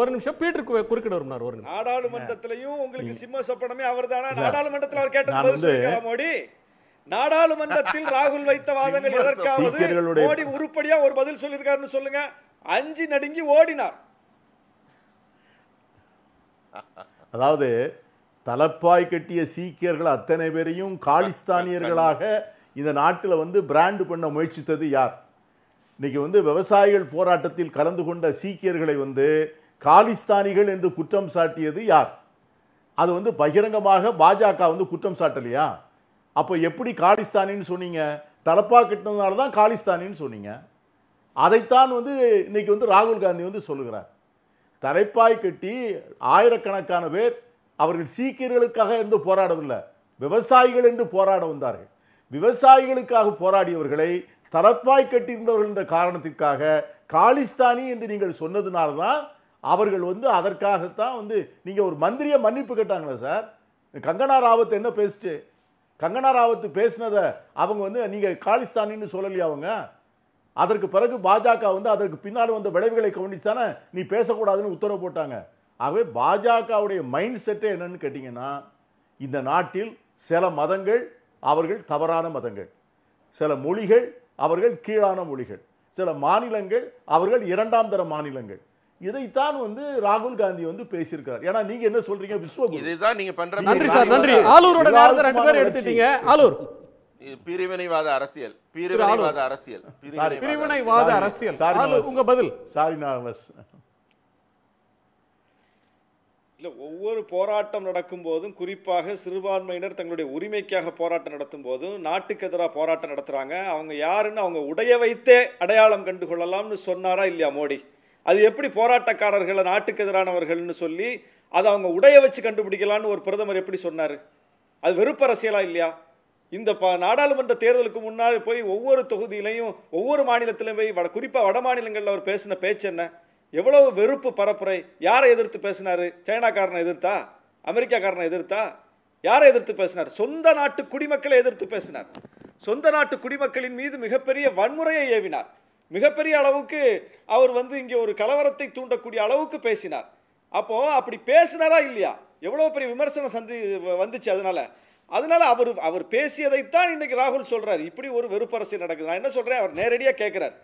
ஒரு நிமிஷம் பீட்டர் குறுக்கிட வரும்னார் ஒரு நிமிஷம் நாடாளுமன்றத்திலையும் உங்களுக்கு சிம்ம சொப்பனமே அவர் தானா நாடாளுமன்றத்தில் அவர் கேட்டது மோடி நாடாளுமன்றத்தில் ராகுல் வைத்த வாதங்கள் எதற்காவது மோடி உருப்படியா ஒரு பதில் சொல்லியிருக்காருன்னு சொல்லுங்க அஞ்சு நடுங்கி ஓடினார் அதாவது தலப்பாய் கட்டிய சீக்கியர்கள் அத்தனை பேரையும் காலிஸ்தானியர்களாக இந்த நாட்டில் வந்து பிராண்டு பண்ண முயற்சித்தது யார் இன்றைக்கி வந்து விவசாயிகள் போராட்டத்தில் கலந்து கொண்ட சீக்கியர்களை வந்து காலிஸ்தானிகள் என்று குற்றம் சாட்டியது யார் அது வந்து பகிரங்கமாக பாஜக வந்து குற்றம் சாட்டலையா அப்போ எப்படி காலிஸ்தானின்னு சொன்னீங்க தலப்பா கட்டினதுனால தான் காலிஸ்தானின்னு சொன்னீங்க அதைத்தான் வந்து இன்னைக்கு வந்து ராகுல் காந்தி வந்து சொல்லுகிறார் தலைப்பாய் கட்டி ஆயிரக்கணக்கான பேர் அவர்கள் சீக்கியர்களுக்காக இருந்து போராடவில்லை விவசாயிகள் என்று போராட வந்தார்கள் விவசாயிகளுக்காக போராடியவர்களை தரப்பாய் கட்டியிருந்தவர்கள் என்ற காரணத்திற்காக காலிஸ்தானி என்று நீங்கள் சொன்னதுனால தான் அவர்கள் வந்து அதற்காகத்தான் வந்து நீங்கள் ஒரு மந்திரியை மன்னிப்பு கேட்டாங்களா சார் கங்கனா ராவத் என்ன பேசிட்டு கங்கனா ராவத்து பேசினதை அவங்க வந்து நீங்கள் காலிஸ்தானின்னு சொல்லலையா அவங்க அதற்கு பிறகு பாஜக வந்து அதற்கு பின்னால் வந்த விளைவுகளை தானே நீ பேசக்கூடாதுன்னு உத்தரவு போட்டாங்க ஆகவே பாஜகவுடைய மைண்ட் செட்டே என்னன்னு கேட்டிங்கன்னா இந்த நாட்டில் சில மதங்கள் அவர்கள் தவறான மதங்கள் சில மொழிகள் அவர்கள் கீழான மொழிகள் சில மாநிலங்கள் அவர்கள் இரண்டாம் தர மாநிலங்கள் இதைத்தான் வந்து ராகுல் காந்தி வந்து பேசியிருக்கிறார் ஏன்னா நீங்க என்ன சொல்றீங்க விஸ்வகுரு இதுதான் நீங்க பண்ற நன்றி சார் நன்றி ஆலூரோட நேரத்தை ரெண்டு பேரும் எடுத்துட்டீங்க ஆலூர் பிரிவினைவாத அரசியல் பிரிவினைவாத அரசியல் பிரிவினைவாத அரசியல் உங்க பதில் சாரி நான் இல்லை ஒவ்வொரு போராட்டம் நடக்கும் போதும் குறிப்பாக சிறுபான்மையினர் தங்களுடைய உரிமைக்காக போராட்டம் நடத்தும் போதும் நாட்டுக்கு எதிராக போராட்டம் நடத்துகிறாங்க அவங்க யாருன்னு அவங்க உடைய வைத்தே அடையாளம் கண்டு கொள்ளலாம்னு சொன்னாரா இல்லையா மோடி அது எப்படி போராட்டக்காரர்களை நாட்டுக்கு எதிரானவர்கள்னு சொல்லி அதை அவங்க உடைய வச்சு கண்டுபிடிக்கலான்னு ஒரு பிரதமர் எப்படி சொன்னார் அது வெறுப்பு அரசியலா இல்லையா இந்த ப நாடாளுமன்ற தேர்தலுக்கு முன்னால் போய் ஒவ்வொரு தொகுதியிலையும் ஒவ்வொரு மாநிலத்திலையும் போய் வட குறிப்பாக வட மாநிலங்களில் அவர் பேசின பேச்சு என்ன எவ்வளவு வெறுப்பு பரப்புரை யாரை எதிர்த்து பேசினார் சைனாக்காரனை எதிர்த்தா அமெரிக்காக்காரனை எதிர்த்தா யாரை எதிர்த்து பேசினார் சொந்த நாட்டு குடிமக்களை எதிர்த்து பேசினார் சொந்த நாட்டு குடிமக்களின் மீது மிகப்பெரிய வன்முறையை ஏவினார் மிகப்பெரிய அளவுக்கு அவர் வந்து இங்கே ஒரு கலவரத்தை தூண்டக்கூடிய அளவுக்கு பேசினார் அப்போது அப்படி பேசினாரா இல்லையா எவ்வளோ பெரிய விமர்சனம் சந்தி வந்துச்சு அதனால் அதனால அவர் அவர் பேசியதைத்தான் இன்னைக்கு ராகுல் சொல்கிறார் இப்படி ஒரு வெறுப்பரசு நடக்குது நான் என்ன சொல்கிறேன் அவர் நேரடியாக கேட்குறார்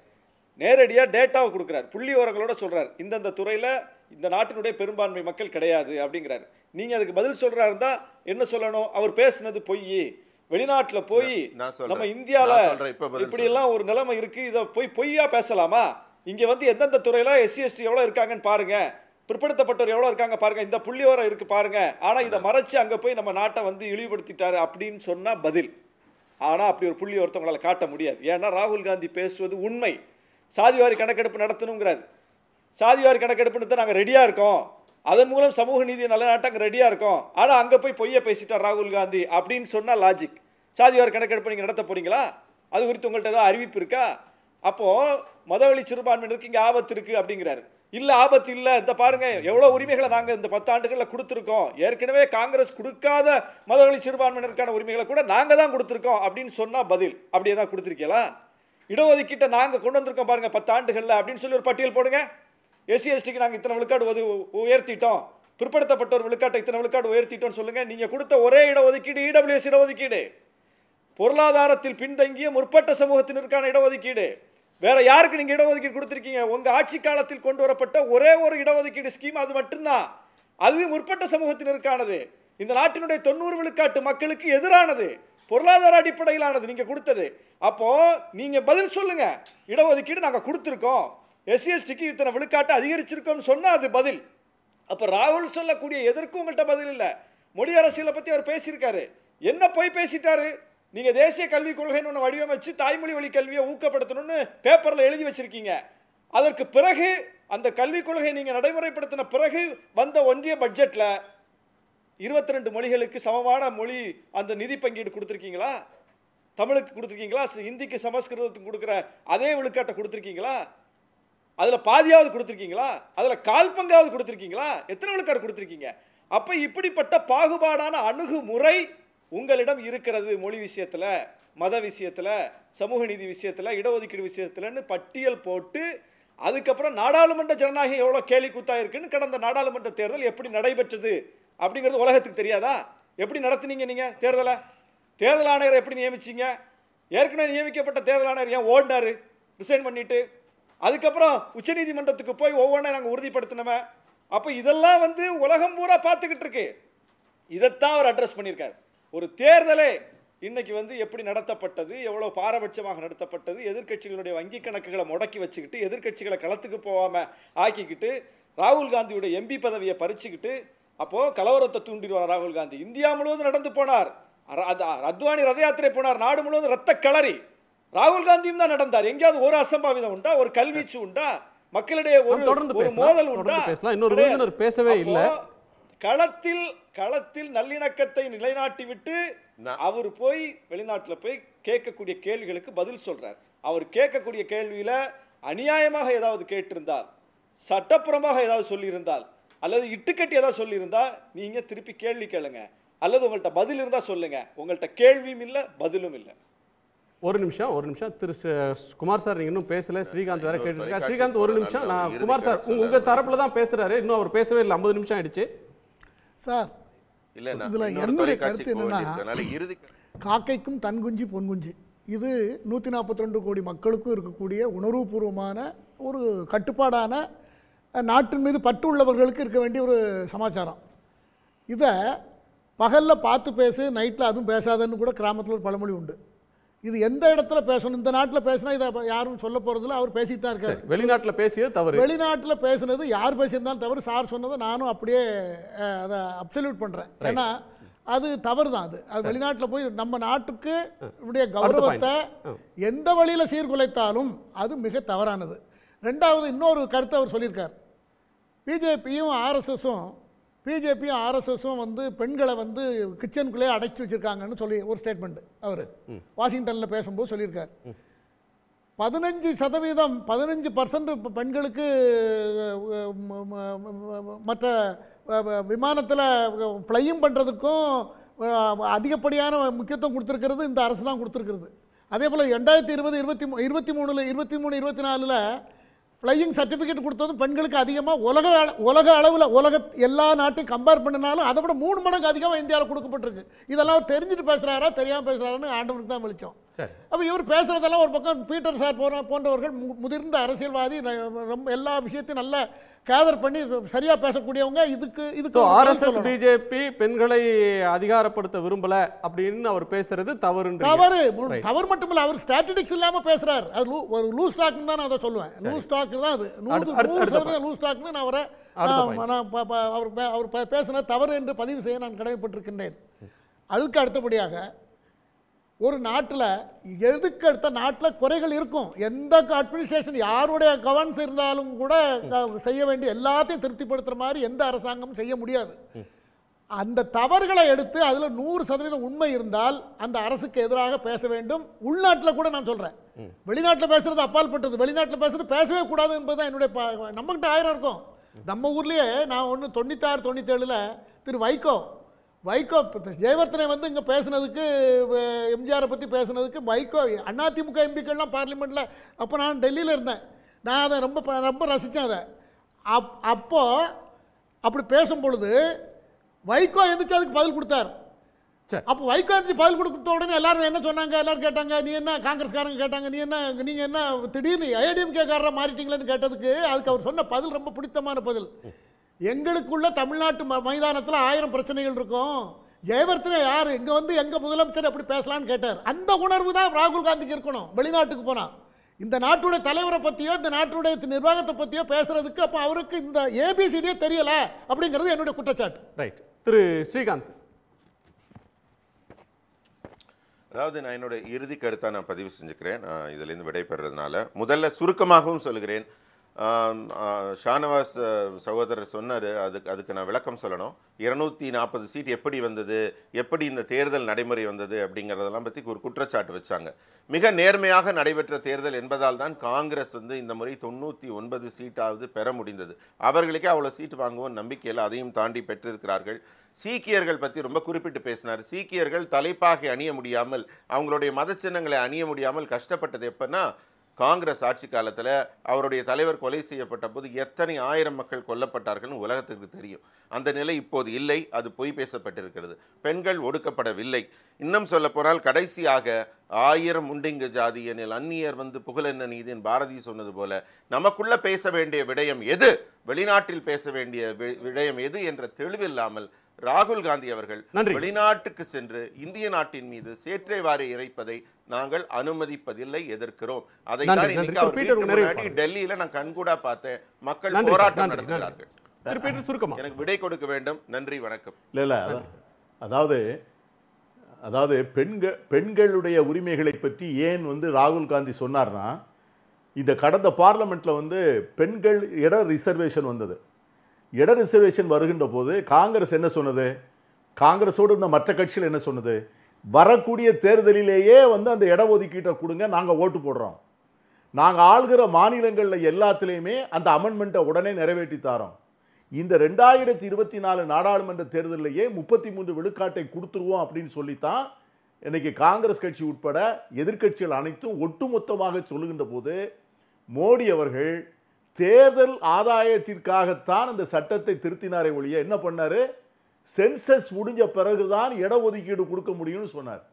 நேரடியாக டேட்டாவை கொடுக்குறாரு புள்ளி ஓரங்களோட சொல்கிறார் இந்தந்த துறையில் இந்த நாட்டினுடைய பெரும்பான்மை மக்கள் கிடையாது அப்படிங்கிறாரு நீங்கள் அதுக்கு பதில் சொல்கிறா இருந்தால் என்ன சொல்லணும் அவர் பேசுனது பொய் வெளிநாட்டில் போய் நம்ம இந்தியாவில் இப்படி எல்லாம் ஒரு நிலைமை இருக்கு இதை போய் பொய்யா பேசலாமா இங்கே வந்து எந்தெந்த துறையில எஸ்சி எஸ்டி எவ்வளோ இருக்காங்கன்னு பாருங்க பிற்படுத்தப்பட்டவர் எவ்வளோ இருக்காங்க பாருங்க இந்த புள்ளியோரம் இருக்கு பாருங்க ஆனால் இதை மறைச்சு அங்கே போய் நம்ம நாட்டை வந்து இழிவுபடுத்திட்டாரு அப்படின்னு சொன்னால் பதில் ஆனால் அப்படி ஒரு புள்ளி ஒருத்தவங்களால் காட்ட முடியாது ஏன்னா ராகுல் காந்தி பேசுவது உண்மை சாதிவாரி கணக்கெடுப்பு நடத்தணுங்கிறார் சாதிவாரி கணக்கெடுப்பு தான் நாங்கள் ரெடியாக இருக்கோம் அதன் மூலம் சமூக நீதி நாட்டை அங்கே ரெடியாக இருக்கோம் ஆனால் அங்கே போய் பொய்யை பேசிட்டார் ராகுல் காந்தி அப்படின்னு சொன்னால் லாஜிக் சாதிவாரி கணக்கெடுப்பு நீங்கள் நடத்த போகிறீங்களா அது குறித்து உங்கள்கிட்ட ஏதாவது அறிவிப்பு இருக்கா அப்போது மதவழி சிறுபான்மையினருக்கு இங்கே ஆபத்து இருக்குது அப்படிங்கிறாரு இல்லை ஆபத்து இல்லை இந்த பாருங்கள் எவ்வளோ உரிமைகளை நாங்கள் இந்த பத்தாண்டுகளில் கொடுத்துருக்கோம் ஏற்கனவே காங்கிரஸ் கொடுக்காத மதவழி சிறுபான்மையினருக்கான உரிமைகளை கூட நாங்கள் தான் கொடுத்துருக்கோம் அப்படின்னு சொன்னால் பதில் அப்படியே தான் கொடுத்துருக்கீங்களா இடஒதுக்கீட்டை நாங்கள் கொண்டு வந்திருக்கோம் பாருங்கள் பத்து ஆண்டுகளில் அப்படின்னு சொல்லி ஒரு பட்டியல் போடுங்க எஸ்சி எஸ்டிக்கு நாங்கள் இத்தனை விழுக்காடு ஒது உயர்த்திட்டோம் ஒரு விழுக்காட்டை இத்தனை விழுக்காடு உயர்த்திட்டோம்னு சொல்லுங்கள் நீங்கள் கொடுத்த ஒரே இடஒதுக்கீடு இடபிள்யூஎஸ் e இடஒதுக்கீடு பொருளாதாரத்தில் பின்தங்கிய முற்பட்ட சமூகத்தினருக்கான இடஒதுக்கீடு வேற யாருக்கு நீங்கள் இடஒதுக்கீடு கொடுத்துருக்கீங்க உங்கள் ஆட்சி காலத்தில் கொண்டு வரப்பட்ட ஒரே ஒரு இடஒதுக்கீடு ஸ்கீம் அது மட்டும்தான் அது முற்பட்ட சமூகத்தினருக்கானது இந்த நாட்டினுடைய தொண்ணூறு விழுக்காட்டு மக்களுக்கு எதிரானது பொருளாதார அடிப்படையிலானது நீங்கள் கொடுத்தது அப்போது நீங்கள் பதில் சொல்லுங்கள் இடஒதுக்கீடு நாங்கள் கொடுத்துருக்கோம் எஸ்சிஎஸ்டிக்கு இத்தனை விழுக்காட்டு அதிகரிச்சிருக்கோம் சொன்னால் அது பதில் அப்போ ராகுல் சொல்லக்கூடிய எதற்கும் உங்கள்கிட்ட பதில் இல்லை மொழி அரசியலை பற்றி அவர் பேசியிருக்காரு என்ன போய் பேசிட்டாரு நீங்கள் தேசிய கல்விக் கொள்கைன்னு ஒன்று வடிவமைச்சு தாய்மொழி வழி கல்வியை ஊக்கப்படுத்தணும்னு பேப்பரில் எழுதி வச்சுருக்கீங்க அதற்கு பிறகு அந்த கல்விக் கொள்கை நீங்கள் நடைமுறைப்படுத்தின பிறகு வந்த ஒன்றிய பட்ஜெட்டில் இருபத்தி ரெண்டு மொழிகளுக்கு சமமான மொழி அந்த நிதி பங்கீடு கொடுத்துருக்கீங்களா தமிழுக்கு கொடுத்துருக்கீங்களா ஹிந்திக்கு சமஸ்கிருதத்துக்கு கொடுக்குற அதே விழுக்காட்டை கொடுத்துருக்கீங்களா அதில் பாதியாவது கொடுத்துருக்கீங்களா அதில் கால் பங்காவது கொடுத்துருக்கீங்களா எத்தனை விழுக்காடு கொடுத்துருக்கீங்க அப்போ இப்படிப்பட்ட பாகுபாடான அணுகுமுறை உங்களிடம் இருக்கிறது மொழி விஷயத்தில் மத விஷயத்தில் சமூக நீதி விஷயத்தில் இடஒதுக்கீடு விஷயத்தில்னு பட்டியல் போட்டு அதுக்கப்புறம் நாடாளுமன்ற ஜனநாயகம் எவ்வளோ கேலி கூத்தா இருக்குன்னு கடந்த நாடாளுமன்ற தேர்தல் எப்படி நடைபெற்றது அப்படிங்கிறது உலகத்துக்கு தெரியாதா எப்படி நடத்துனீங்க நீங்கள் தேர்தலை தேர்தல் ஆணையரை எப்படி நியமிச்சிங்க ஏற்கனவே நியமிக்கப்பட்ட தேர்தல் ஆணையர் ஏன் ஓடினார் ரிசைன் பண்ணிவிட்டு அதுக்கப்புறம் உச்சநீதிமன்றத்துக்கு போய் ஒவ்வொன்றையும் நாங்கள் உறுதிப்படுத்தினோமே அப்போ இதெல்லாம் வந்து உலகம் பூரா பார்த்துக்கிட்டு இருக்கு இதைத்தான் அவர் அட்ரஸ் பண்ணியிருக்கார் ஒரு தேர்தலே இன்னைக்கு வந்து எப்படி நடத்தப்பட்டது எவ்வளோ பாரபட்சமாக நடத்தப்பட்டது எதிர்கட்சிகளுடைய வங்கி கணக்குகளை முடக்கி வச்சுக்கிட்டு எதிர்கட்சிகளை களத்துக்கு போகாமல் ஆக்கிக்கிட்டு ராகுல் காந்தியுடைய எம்பி பதவியை பறிச்சுக்கிட்டு அப்போது கலவரத்தை தூண்டிடுவார் ராகுல் காந்தி இந்தியா முழுவதும் நடந்து போனார் அத்வானி ரத யாத்திரை போனார் நாடு முழுவதும் ரத்த களரி ராகுல் காந்தியும் தான் நடந்தார் எங்கேயாவது ஒரு அசம்பாவிதம் உண்டா ஒரு கல்வீச்சு உண்டா மக்களிடையே ஒரு தொடர்ந்து ஒரு மோதல் உண்டா இன்னொரு பேசவே இல்லை களத்தில் களத்தில் நல்லிணக்கத்தை நிலைநாட்டி விட்டு அவர் போய் வெளிநாட்டில் போய் கேட்கக்கூடிய கேள்விகளுக்கு பதில் சொல்றார் அவர் கேட்கக்கூடிய கேள்வியில அநியாயமாக ஏதாவது கேட்டிருந்தால் சட்டப்புறமாக ஏதாவது சொல்லியிருந்தால் அல்லது இட்டுக்கட்டி ஏதாவது சொல்லியிருந்தால் நீங்கள் திருப்பி கேள்வி கேளுங்க அல்லது உங்கள்கிட்ட பதில் இருந்தால் சொல்லுங்கள் உங்கள்கிட்ட கேள்வியும் இல்லை பதிலும் இல்லை ஒரு நிமிஷம் ஒரு நிமிஷம் திரு குமார் சார் நீங்க இன்னும் பேசல ஸ்ரீகாந்த் வேற கேட்டு ஸ்ரீகாந்த் ஒரு நிமிஷம் நான் குமார் சார் உங்க தரப்புல தான் பேசுறாரு இன்னும் அவர் பேசவே இல்லை ஐம்பது நிமிஷம் ஆயிடுச்சு சார் இல்ல இதுல என்னுடைய கருத்து என்னன்னா காக்கைக்கும் தன்குஞ்சு குஞ்சு இது நூற்றி நாற்பத்தி ரெண்டு கோடி மக்களுக்கும் இருக்கக்கூடிய உணர்வுபூர்வமான ஒரு கட்டுப்பாடான நாட்டின் மீது பற்று உள்ளவர்களுக்கு இருக்க வேண்டிய ஒரு சமாச்சாரம் இதை பகலில் பார்த்து பேசு நைட்டில் அதுவும் பேசாதன்னு கூட கிராமத்தில் ஒரு பழமொழி உண்டு இது எந்த இடத்துல பேசணும் இந்த நாட்டில் பேசினா இதை யாரும் சொல்ல போகிறதில்ல அவர் பேசிட்டு தான் இருக்காரு வெளிநாட்டில் பேசியது தவறு வெளிநாட்டில் பேசுனது யார் பேசியிருந்தாலும் தவறு சார் சொன்னதை நானும் அப்படியே அதை அப்சல்யூட் பண்ணுறேன் ஏன்னா அது தவறு தான் அது அது வெளிநாட்டில் போய் நம்ம நாட்டுக்கு உடைய கௌரவத்தை எந்த வழியில் சீர்குலைத்தாலும் அது மிக தவறானது ரெண்டாவது இன்னொரு கருத்தை அவர் சொல்லியிருக்கார் பிஜேபியும் ஆர்எஸ்எஸும் பிஜேபியும் ஆர்எஸ்எஸும் வந்து பெண்களை வந்து கிச்சனுக்குள்ளேயே அடைச்சி வச்சுருக்காங்கன்னு சொல்லி ஒரு ஸ்டேட்மெண்ட் அவர் வாஷிங்டனில் பேசும்போது சொல்லியிருக்கார் பதினஞ்சு சதவீதம் பதினஞ்சு பர்சன்ட் பெண்களுக்கு மற்ற விமானத்தில் ஃப்ளையும் பண்ணுறதுக்கும் அதிகப்படியான முக்கியத்துவம் கொடுத்துருக்கிறது இந்த அரசு தான் கொடுத்துருக்கிறது அதே போல் ரெண்டாயிரத்தி இருபது இருபத்தி மூ இருபத்தி மூணில் இருபத்தி மூணு இருபத்தி நாலில் ஃப்ளையிங் சர்டிஃபிகேட் கொடுத்தது பெண்களுக்கு அதிகமாக உலக உலக அளவில் உலக எல்லா நாட்டையும் கம்பேர் பண்ணினாலும் அதை விட மூணு மடங்கு அதிகமாக இந்தியாவில் கொடுக்கப்பட்டிருக்கு இதெல்லாம் தெரிஞ்சுட்டு பேசுகிறாரா தெரியாமல் பேசுகிறாருன்னு ஆண்டவனுக்கு தான் வெளிச்சம் அப்போ இவர் பேசுகிறதெல்லாம் ஒரு பக்கம் பீட்டர் சார் போன போன்றவர்கள் முதிர்ந்த அரசியல்வாதி ரொம்ப எல்லா விஷயத்தையும் நல்ல கேதர் பண்ணி சரியாக பேசக்கூடியவங்க இதுக்கு இதுக்கு ஆர்எஸ்எஸ் பிஜேபி பெண்களை அதிகாரப்படுத்த விரும்பல அப்படின்னு அவர் பேசுறது தவறு தவறு தவறு மட்டுமில்ல அவர் ஸ்டாட்டிடிக்ஸ் இல்லாமல் பேசுறாரு அது ஒரு லூஸ் ஸ்டாக்னு தான் நான் அதை சொல்லுவேன் லூஸ் ஸ்டாக் தான் அது நூறு லூஸ் ஸ்டாக்னு நான் அவரை நான் அவர் அவர் பேசின தவறு என்று பதிவு செய்ய நான் கடமைப்பட்டிருக்கின்றேன் அதுக்கு அடுத்தபடியாக ஒரு நாட்டில் எதுக்கடுத்த நாட்டில் குறைகள் இருக்கும் எந்த அட்மினிஸ்ட்ரேஷன் யாருடைய கவர்னன்ஸ் இருந்தாலும் கூட செய்ய வேண்டிய எல்லாத்தையும் திருப்திப்படுத்துகிற மாதிரி எந்த அரசாங்கமும் செய்ய முடியாது அந்த தவறுகளை எடுத்து அதில் நூறு சதவீதம் உண்மை இருந்தால் அந்த அரசுக்கு எதிராக பேச வேண்டும் உள்நாட்டில் கூட நான் சொல்கிறேன் வெளிநாட்டில் பேசுறது அப்பால் பட்டது வெளிநாட்டில் பேசுறது பேசவே கூடாது என்பது தான் என்னுடைய நம்மகிட்ட ஆயிரம் இருக்கும் நம்ம ஊர்லேயே நான் ஒன்று தொண்ணூத்தாறு தொண்ணூத்தேழில் திரு வைகோ வைகோ ஜெயவர்த்தனை வந்து இங்கே பேசுனதுக்கு எம்ஜிஆரை பற்றி பேசுனதுக்கு வைகோ அதிமுக எம்பிக்கள்லாம் பார்லிமெண்ட்டில் அப்போ நான் டெல்லியில் இருந்தேன் நான் அதை ரொம்ப ரொம்ப ரசித்தேன் அதை அப் அப்போது அப்படி பேசும் பொழுது வைகோ எந்திரிச்சு அதுக்கு பதில் கொடுத்தார் அப்போ வைகோ எந்திரிச்சு பதில் கொடுத்த உடனே எல்லாரும் என்ன சொன்னாங்க எல்லோரும் கேட்டாங்க நீ என்ன காங்கிரஸ்காரங்க கேட்டாங்க நீ என்ன நீங்கள் என்ன திடீர்னு ஏடிஎம்கேக்காரராக மாறிட்டீங்களேன்னு கேட்டதுக்கு அதுக்கு அவர் சொன்ன பதில் ரொம்ப பிடித்தமான பதில் எங்களுக்குள்ள தமிழ்நாட்டு மைதானத்தில் ஆயிரம் பிரச்சனைகள் இருக்கும் ஜெயவர்த்தனை யார் இங்கே வந்து எங்கள் முதலமைச்சர் அப்படி பேசலான்னு கேட்டார் அந்த உணர்வு தான் ராகுல் காந்திக்கு இருக்கணும் வெளிநாட்டுக்கு போனால் இந்த நாட்டுடைய தலைவரை பற்றியோ இந்த நாட்டுடைய நிர்வாகத்தை பற்றியோ பேசுறதுக்கு அப்போ அவருக்கு இந்த ஏபிசிடியே தெரியலை அப்படிங்கிறது என்னுடைய குற்றச்சாட்டு ரைட் திரு ஸ்ரீகாந்த் அதாவது நான் என்னோட இறுதி கருத்தாக நான் பதிவு செஞ்சுக்கிறேன் நான் இதுலேருந்து விடைபெறதுனால முதல்ல சுருக்கமாகவும் சொல்கிறேன் ஷானவாஸ் சகோதரர் சொன்னார் அதுக்கு அதுக்கு நான் விளக்கம் சொல்லணும் இருநூற்றி நாற்பது சீட் எப்படி வந்தது எப்படி இந்த தேர்தல் நடைமுறை வந்தது அப்படிங்கிறதெல்லாம் பற்றி ஒரு குற்றச்சாட்டு வச்சாங்க மிக நேர்மையாக நடைபெற்ற தேர்தல் என்பதால் தான் காங்கிரஸ் வந்து இந்த முறை தொண்ணூற்றி ஒன்பது சீட்டாவது பெற முடிந்தது அவர்களுக்கே அவ்வளோ சீட் வாங்குவோம் நம்பிக்கையில் அதையும் தாண்டி பெற்றிருக்கிறார்கள் சீக்கியர்கள் பற்றி ரொம்ப குறிப்பிட்டு பேசினார் சீக்கியர்கள் தலைப்பாகை அணிய முடியாமல் அவங்களுடைய மத சின்னங்களை அணிய முடியாமல் கஷ்டப்பட்டது எப்போன்னா காங்கிரஸ் ஆட்சி காலத்தில் அவருடைய தலைவர் கொலை செய்யப்பட்ட போது எத்தனை ஆயிரம் மக்கள் கொல்லப்பட்டார்கள்னு உலகத்துக்கு தெரியும் அந்த நிலை இப்போது இல்லை அது பொய் பேசப்பட்டிருக்கிறது பெண்கள் ஒடுக்கப்படவில்லை இன்னும் சொல்ல போனால் கடைசியாக ஆயிரம் உண்டிங்க ஜாதி எனில் அந்நியர் வந்து புகழென்ன நீதின் பாரதி சொன்னது போல நமக்குள்ள பேச வேண்டிய விடயம் எது வெளிநாட்டில் பேச வேண்டிய விடயம் எது என்ற தெளிவில்லாமல் ராகுல் காந்தி அவர்கள் வெளிநாட்டுக்கு சென்று இந்திய நாட்டின் மீது சேற்றை வாரி இறைப்பதை நாங்கள் அனுமதிப்பதில்லை எதிர்க்கிறோம் அதை டெல்லியில நான் கண்கூடா பார்த்தேன் மக்கள் போராட்டம் நடத்துகிறார்கள் எனக்கு விடை கொடுக்க வேண்டும் நன்றி வணக்கம் இல்ல அதாவது அதாவது பெண்கள் பெண்களுடைய உரிமைகளை பற்றி ஏன் வந்து ராகுல் காந்தி சொன்னார்னா இந்த கடந்த பார்லமெண்ட்டில் வந்து பெண்கள் இட ரிசர்வேஷன் வந்தது இட ரிசர்வேஷன் வருகின்ற போது காங்கிரஸ் என்ன சொன்னது காங்கிரஸோடு இருந்த மற்ற கட்சிகள் என்ன சொன்னது வரக்கூடிய தேர்தலிலேயே வந்து அந்த இட ஒதுக்கீட்டை கொடுங்க நாங்கள் ஓட்டு போடுறோம் நாங்கள் ஆள்கிற மாநிலங்களில் எல்லாத்துலேயுமே அந்த அமெண்ட்மெண்ட்டை உடனே நிறைவேற்றி தரோம் இந்த ரெண்டாயிரத்தி இருபத்தி நாலு நாடாளுமன்ற தேர்தலிலேயே முப்பத்தி மூன்று விழுக்காட்டை கொடுத்துருவோம் அப்படின்னு சொல்லித்தான் இன்றைக்கி காங்கிரஸ் கட்சி உட்பட எதிர்க்கட்சிகள் அனைத்தும் ஒட்டுமொத்தமாக சொல்லுகின்ற போது மோடி அவர்கள் தேர்தல் ஆதாயத்திற்காகத்தான் அந்த சட்டத்தை திருத்தினாரே ஒழிய என்ன பண்ணார் சென்சஸ் முடிஞ்ச பிறகுதான் இடஒதுக்கீடு கொடுக்க முடியும்னு சொன்னார்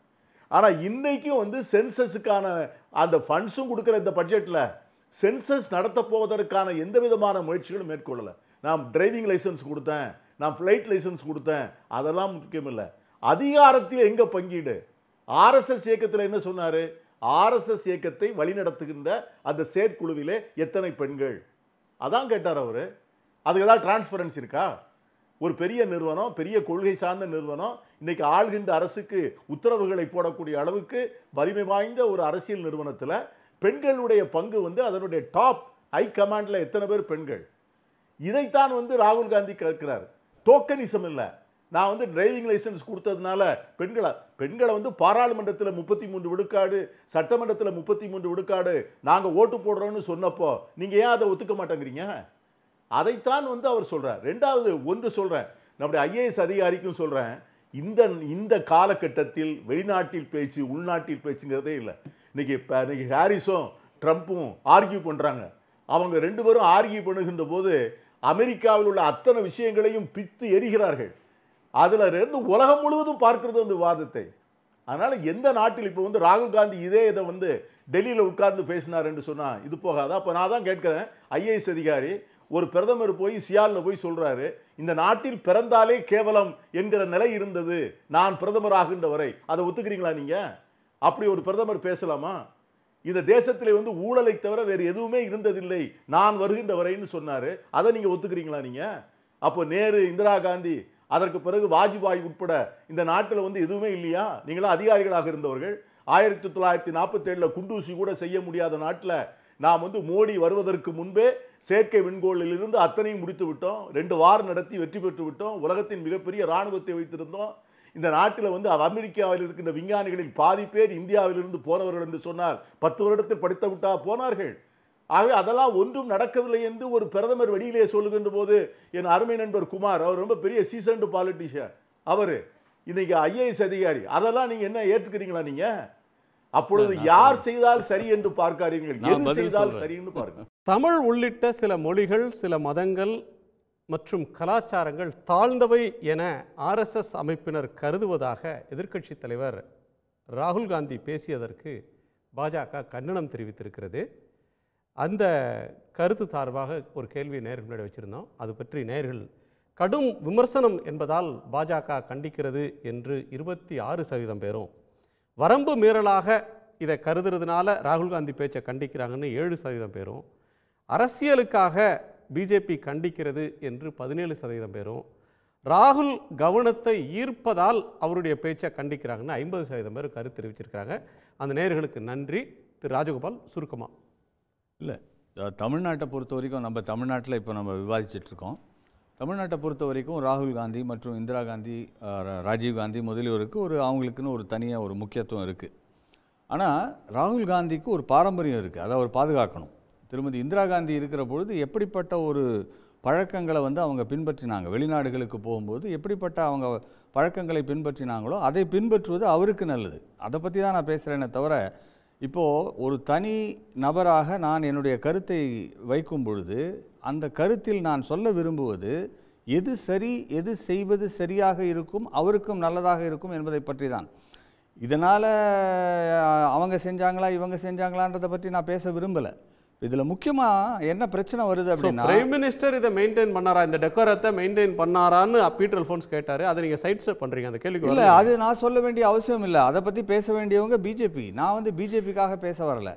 ஆனால் இன்றைக்கும் வந்து சென்சஸுக்கான அந்த ஃபண்ட்ஸும் கொடுக்குற இந்த பட்ஜெட்டில் சென்சஸ் நடத்த போவதற்கான எந்த விதமான முயற்சிகளும் மேற்கொள்ளலை நான் டிரைவிங் லைசன்ஸ் கொடுத்தேன் நான் ஃப்ளைட் லைசன்ஸ் கொடுத்தேன் அதெல்லாம் முக்கியமில்லை அதிகாரத்தில் எங்கே பங்கீடு ஆர்எஸ்எஸ் இயக்கத்தில் என்ன சொன்னார் ஆர்எஸ்எஸ் இயக்கத்தை வழிநடத்துகின்ற அந்த செயற்குழுவிலே எத்தனை பெண்கள் அதான் கேட்டார் அவர் அதுக்கு ஏதாவது டிரான்ஸ்பரன்சி இருக்கா ஒரு பெரிய நிறுவனம் பெரிய கொள்கை சார்ந்த நிறுவனம் இன்றைக்கி ஆள்கின்ற அரசுக்கு உத்தரவுகளை போடக்கூடிய அளவுக்கு வலிமை வாய்ந்த ஒரு அரசியல் நிறுவனத்தில் பெண்களுடைய பங்கு வந்து அதனுடைய டாப் ஹை கமாண்டில் எத்தனை பேர் பெண்கள் இதைத்தான் வந்து ராகுல் காந்தி கேட்கிறார் டோக்கனிசம் இல்லை நான் வந்து டிரைவிங் லைசன்ஸ் கொடுத்ததுனால பெண்களை பெண்களை வந்து பாராளுமன்றத்தில் முப்பத்தி மூன்று விடுக்காடு சட்டமன்றத்தில் முப்பத்தி மூன்று விடுக்காடு நாங்கள் ஓட்டு போடுறோன்னு சொன்னப்போ நீங்கள் ஏன் அதை ஒத்துக்க மாட்டேங்கிறீங்க அதைத்தான் வந்து அவர் சொல்கிறார் ரெண்டாவது ஒன்று சொல்கிறேன் நம்முடைய ஐஏஎஸ் அதிகாரிக்கும் சொல்கிறேன் இந்த இந்த காலகட்டத்தில் வெளிநாட்டில் பேச்சு உள்நாட்டில் பேச்சுங்கிறதே இல்லை இன்றைக்கி இப்போ இன்றைக்கி ஹாரிஸும் ட்ரம்ப்பும் ஆர்கியூ பண்ணுறாங்க அவங்க ரெண்டு பேரும் ஆர்கியூ பண்ணுகின்ற போது அமெரிக்காவில் உள்ள அத்தனை விஷயங்களையும் பித்து எரிகிறார்கள் அதில் இருந்து உலகம் முழுவதும் பார்க்கறது வந்து வாதத்தை அதனால் எந்த நாட்டில் இப்போ வந்து ராகுல் காந்தி இதே இதை வந்து டெல்லியில் உட்கார்ந்து பேசினார் என்று சொன்னால் இது போகாதா அப்போ நான் தான் கேட்குறேன் ஐஏஎஸ் அதிகாரி ஒரு பிரதமர் போய் சியாலில் போய் சொல்கிறாரு இந்த நாட்டில் பிறந்தாலே கேவலம் என்கிற நிலை இருந்தது நான் பிரதமர் ஆகின்ற வரை அதை ஒத்துக்கிறீங்களா நீங்கள் அப்படி ஒரு பிரதமர் பேசலாமா இந்த தேசத்தில் வந்து ஊழலை தவிர வேறு எதுவுமே இருந்ததில்லை நான் வருகின்ற வரைன்னு சொன்னார் அதை நீங்கள் ஒத்துக்கிறீங்களா நீங்கள் அப்போ நேரு இந்திரா காந்தி அதற்கு பிறகு வாஜ்பாய் உட்பட இந்த நாட்டில் வந்து எதுவுமே இல்லையா நீங்களாம் அதிகாரிகளாக இருந்தவர்கள் ஆயிரத்தி தொள்ளாயிரத்தி நாற்பத்தேழில் குண்டூசி கூட செய்ய முடியாத நாட்டில் நாம் வந்து மோடி வருவதற்கு முன்பே செயற்கை விண்கோளிலிருந்து அத்தனையும் முடித்து விட்டோம் ரெண்டு வாரம் நடத்தி வெற்றி பெற்று விட்டோம் உலகத்தின் மிகப்பெரிய இராணுவத்தை வைத்திருந்தோம் இந்த நாட்டில் வந்து அமெரிக்காவில் இருக்கின்ற விஞ்ஞானிகளில் பாதி பேர் இந்தியாவிலிருந்து போனவர்கள் என்று சொன்னார் பத்து வருடத்தில் படித்து விட்டா போனார்கள் ஆகவே அதெல்லாம் ஒன்றும் நடக்கவில்லை என்று ஒரு பிரதமர் வெளியிலே சொல்லுகின்ற போது என் அருமை நண்பர் குமார் அவர் ரொம்ப பெரிய சீசன்டு பாலிட்டிஷியன் அவர் இன்னைக்கு ஐஏஎஸ் அதிகாரி அதெல்லாம் நீங்கள் என்ன ஏற்றுக்கிறீங்களா நீங்கள் அப்பொழுது யார் செய்தால் சரி என்று பார்க்காதீர்கள் எது செய்தால் சரி என்று பார்க்க தமிழ் உள்ளிட்ட சில மொழிகள் சில மதங்கள் மற்றும் கலாச்சாரங்கள் தாழ்ந்தவை என ஆர்எஸ்எஸ் அமைப்பினர் கருதுவதாக எதிர்க்கட்சித் தலைவர் ராகுல் காந்தி பேசியதற்கு பாஜக கண்டனம் தெரிவித்திருக்கிறது அந்த கருத்து சார்பாக ஒரு கேள்வி நேர்களிடம் வச்சுருந்தோம் அது பற்றி நேர்கள் கடும் விமர்சனம் என்பதால் பாஜக கண்டிக்கிறது என்று இருபத்தி ஆறு சதவீதம் பேரும் வரம்பு மீறலாக இதை கருதுறதுனால ராகுல் காந்தி பேச்சை கண்டிக்கிறாங்கன்னு ஏழு சதவீதம் பேரும் அரசியலுக்காக பிஜேபி கண்டிக்கிறது என்று பதினேழு சதவீதம் பேரும் ராகுல் கவனத்தை ஈர்ப்பதால் அவருடைய பேச்சை கண்டிக்கிறாங்கன்னு ஐம்பது சதவீதம் பேர் கருத்து தெரிவிச்சிருக்கிறாங்க அந்த நேர்களுக்கு நன்றி திரு ராஜகோபால் சுருக்கமாக இல்லை தமிழ்நாட்டை பொறுத்த வரைக்கும் நம்ம தமிழ்நாட்டில் இப்போ நம்ம விவாதிச்சிட்ருக்கோம் தமிழ்நாட்டை பொறுத்த வரைக்கும் ராகுல் காந்தி மற்றும் இந்திரா காந்தி ராஜீவ் காந்தி முதலியோருக்கு ஒரு அவங்களுக்குன்னு ஒரு தனியாக ஒரு முக்கியத்துவம் இருக்குது ஆனால் ராகுல் காந்திக்கு ஒரு பாரம்பரியம் இருக்குது அதை அவர் பாதுகாக்கணும் திருமதி இந்திரா காந்தி இருக்கிற பொழுது எப்படிப்பட்ட ஒரு பழக்கங்களை வந்து அவங்க பின்பற்றினாங்க வெளிநாடுகளுக்கு போகும்போது எப்படிப்பட்ட அவங்க பழக்கங்களை பின்பற்றினாங்களோ அதை பின்பற்றுவது அவருக்கு நல்லது அதை பற்றி தான் நான் பேசுகிறேனே தவிர இப்போது ஒரு தனி நபராக நான் என்னுடைய கருத்தை வைக்கும் பொழுது அந்த கருத்தில் நான் சொல்ல விரும்புவது எது சரி எது செய்வது சரியாக இருக்கும் அவருக்கும் நல்லதாக இருக்கும் என்பதை பற்றி தான் இதனால் அவங்க செஞ்சாங்களா இவங்க செஞ்சாங்களான்றதை பற்றி நான் பேச விரும்பலை இதில் முக்கியமாக என்ன பிரச்சனை வருது அப்படின்னா பிரைம் மினிஸ்டர் இதை மெயின்டைன் பண்ணாரா இந்த டெக்கோரத்தை மெயின்டைன் பண்ணாரான்னு பீட்டர் ஃபோன்ஸ் கேட்டார் அதை நீங்கள் சைட் செட் பண்ணுறீங்க அந்த கேள்வி இல்லை அது நான் சொல்ல வேண்டிய அவசியம் இல்லை அதை பற்றி பேச வேண்டியவங்க பிஜேபி நான் வந்து பிஜேபிக்காக பேச வரல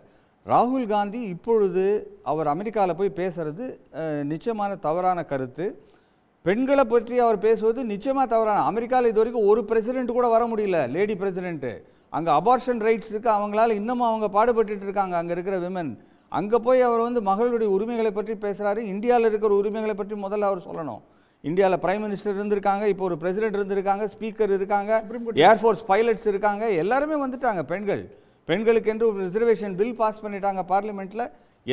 ராகுல் காந்தி இப்பொழுது அவர் அமெரிக்காவில் போய் பேசுறது நிச்சயமான தவறான கருத்து பெண்களை பற்றி அவர் பேசுவது நிச்சயமாக தவறான அமெரிக்காவில் இது வரைக்கும் ஒரு பிரசிடென்ட் கூட வர முடியல லேடி பிரசிடென்ட்டு அங்கே அபார்ஷன் ரைட்ஸுக்கு அவங்களால இன்னமும் அவங்க பாடுபட்டு இருக்காங்க அங்கே இருக்கிற விமன் அங்கே போய் அவர் வந்து மகளுடைய உரிமைகளை பற்றி பேசுகிறாரு இந்தியாவில் இருக்கிற உரிமைகளை பற்றி முதல்ல அவர் சொல்லணும் இந்தியாவில் பிரைம் மினிஸ்டர் இருந்திருக்காங்க இப்போ ஒரு பிரசிடென்ட் இருந்திருக்காங்க ஸ்பீக்கர் இருக்காங்க ஏர்ஃபோர்ஸ் பைலட்ஸ் இருக்காங்க எல்லாருமே வந்துட்டாங்க பெண்கள் பெண்களுக்கு என்று ஒரு ரிசர்வேஷன் பில் பாஸ் பண்ணிட்டாங்க பார்லிமெண்ட்டில்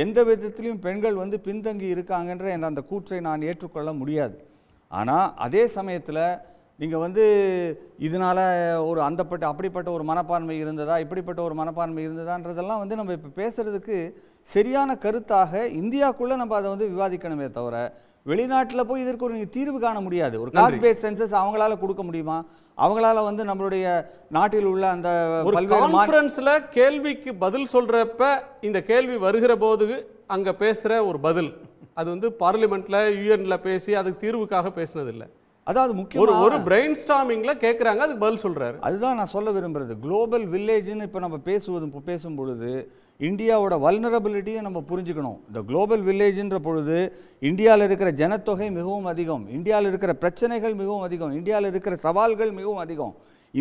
எந்த விதத்திலையும் பெண்கள் வந்து பின்தங்கி இருக்காங்கன்ற என் அந்த கூற்றை நான் ஏற்றுக்கொள்ள முடியாது ஆனால் அதே சமயத்தில் நீங்கள் வந்து இதனால் ஒரு அந்தப்பட்ட அப்படிப்பட்ட ஒரு மனப்பான்மை இருந்ததா இப்படிப்பட்ட ஒரு மனப்பான்மை இருந்ததான்றதெல்லாம் வந்து நம்ம இப்போ பேசுகிறதுக்கு சரியான கருத்தாக இந்தியாக்குள்ளே நம்ம அதை வந்து விவாதிக்கணுமே தவிர வெளிநாட்டில் போய் இதற்கு ஒரு தீர்வு காண முடியாது ஒரு காஸ்ட் பேஸ் சென்சஸ் அவங்களால கொடுக்க முடியுமா அவங்களால வந்து நம்மளுடைய நாட்டில் உள்ள அந்த கான்ஃபரன்ஸில் கேள்விக்கு பதில் சொல்கிறப்ப இந்த கேள்வி வருகிற போது அங்கே பேசுகிற ஒரு பதில் அது வந்து பார்லிமெண்ட்டில் யூஎனில் பேசி அதுக்கு தீர்வுக்காக பேசினதில்லை அதாவது முக்கிய ஒரு ஒரு பிரெயின் ஸ்டாமிங்கில் கேட்குறாங்க அதுக்கு பதில் சொல்கிறாரு அதுதான் நான் சொல்ல விரும்புகிறது குளோபல் வில்லேஜ்னு இப்போ நம்ம பேசுவது இப்போ பேசும் பொழுது இந்தியாவோட வல்னரபிலிட்டியை நம்ம புரிஞ்சுக்கணும் இந்த குளோபல் வில்லேஜ்ன்ற பொழுது இந்தியாவில் இருக்கிற ஜனத்தொகை மிகவும் அதிகம் இந்தியாவில் இருக்கிற பிரச்சனைகள் மிகவும் அதிகம் இந்தியாவில் இருக்கிற சவால்கள் மிகவும் அதிகம்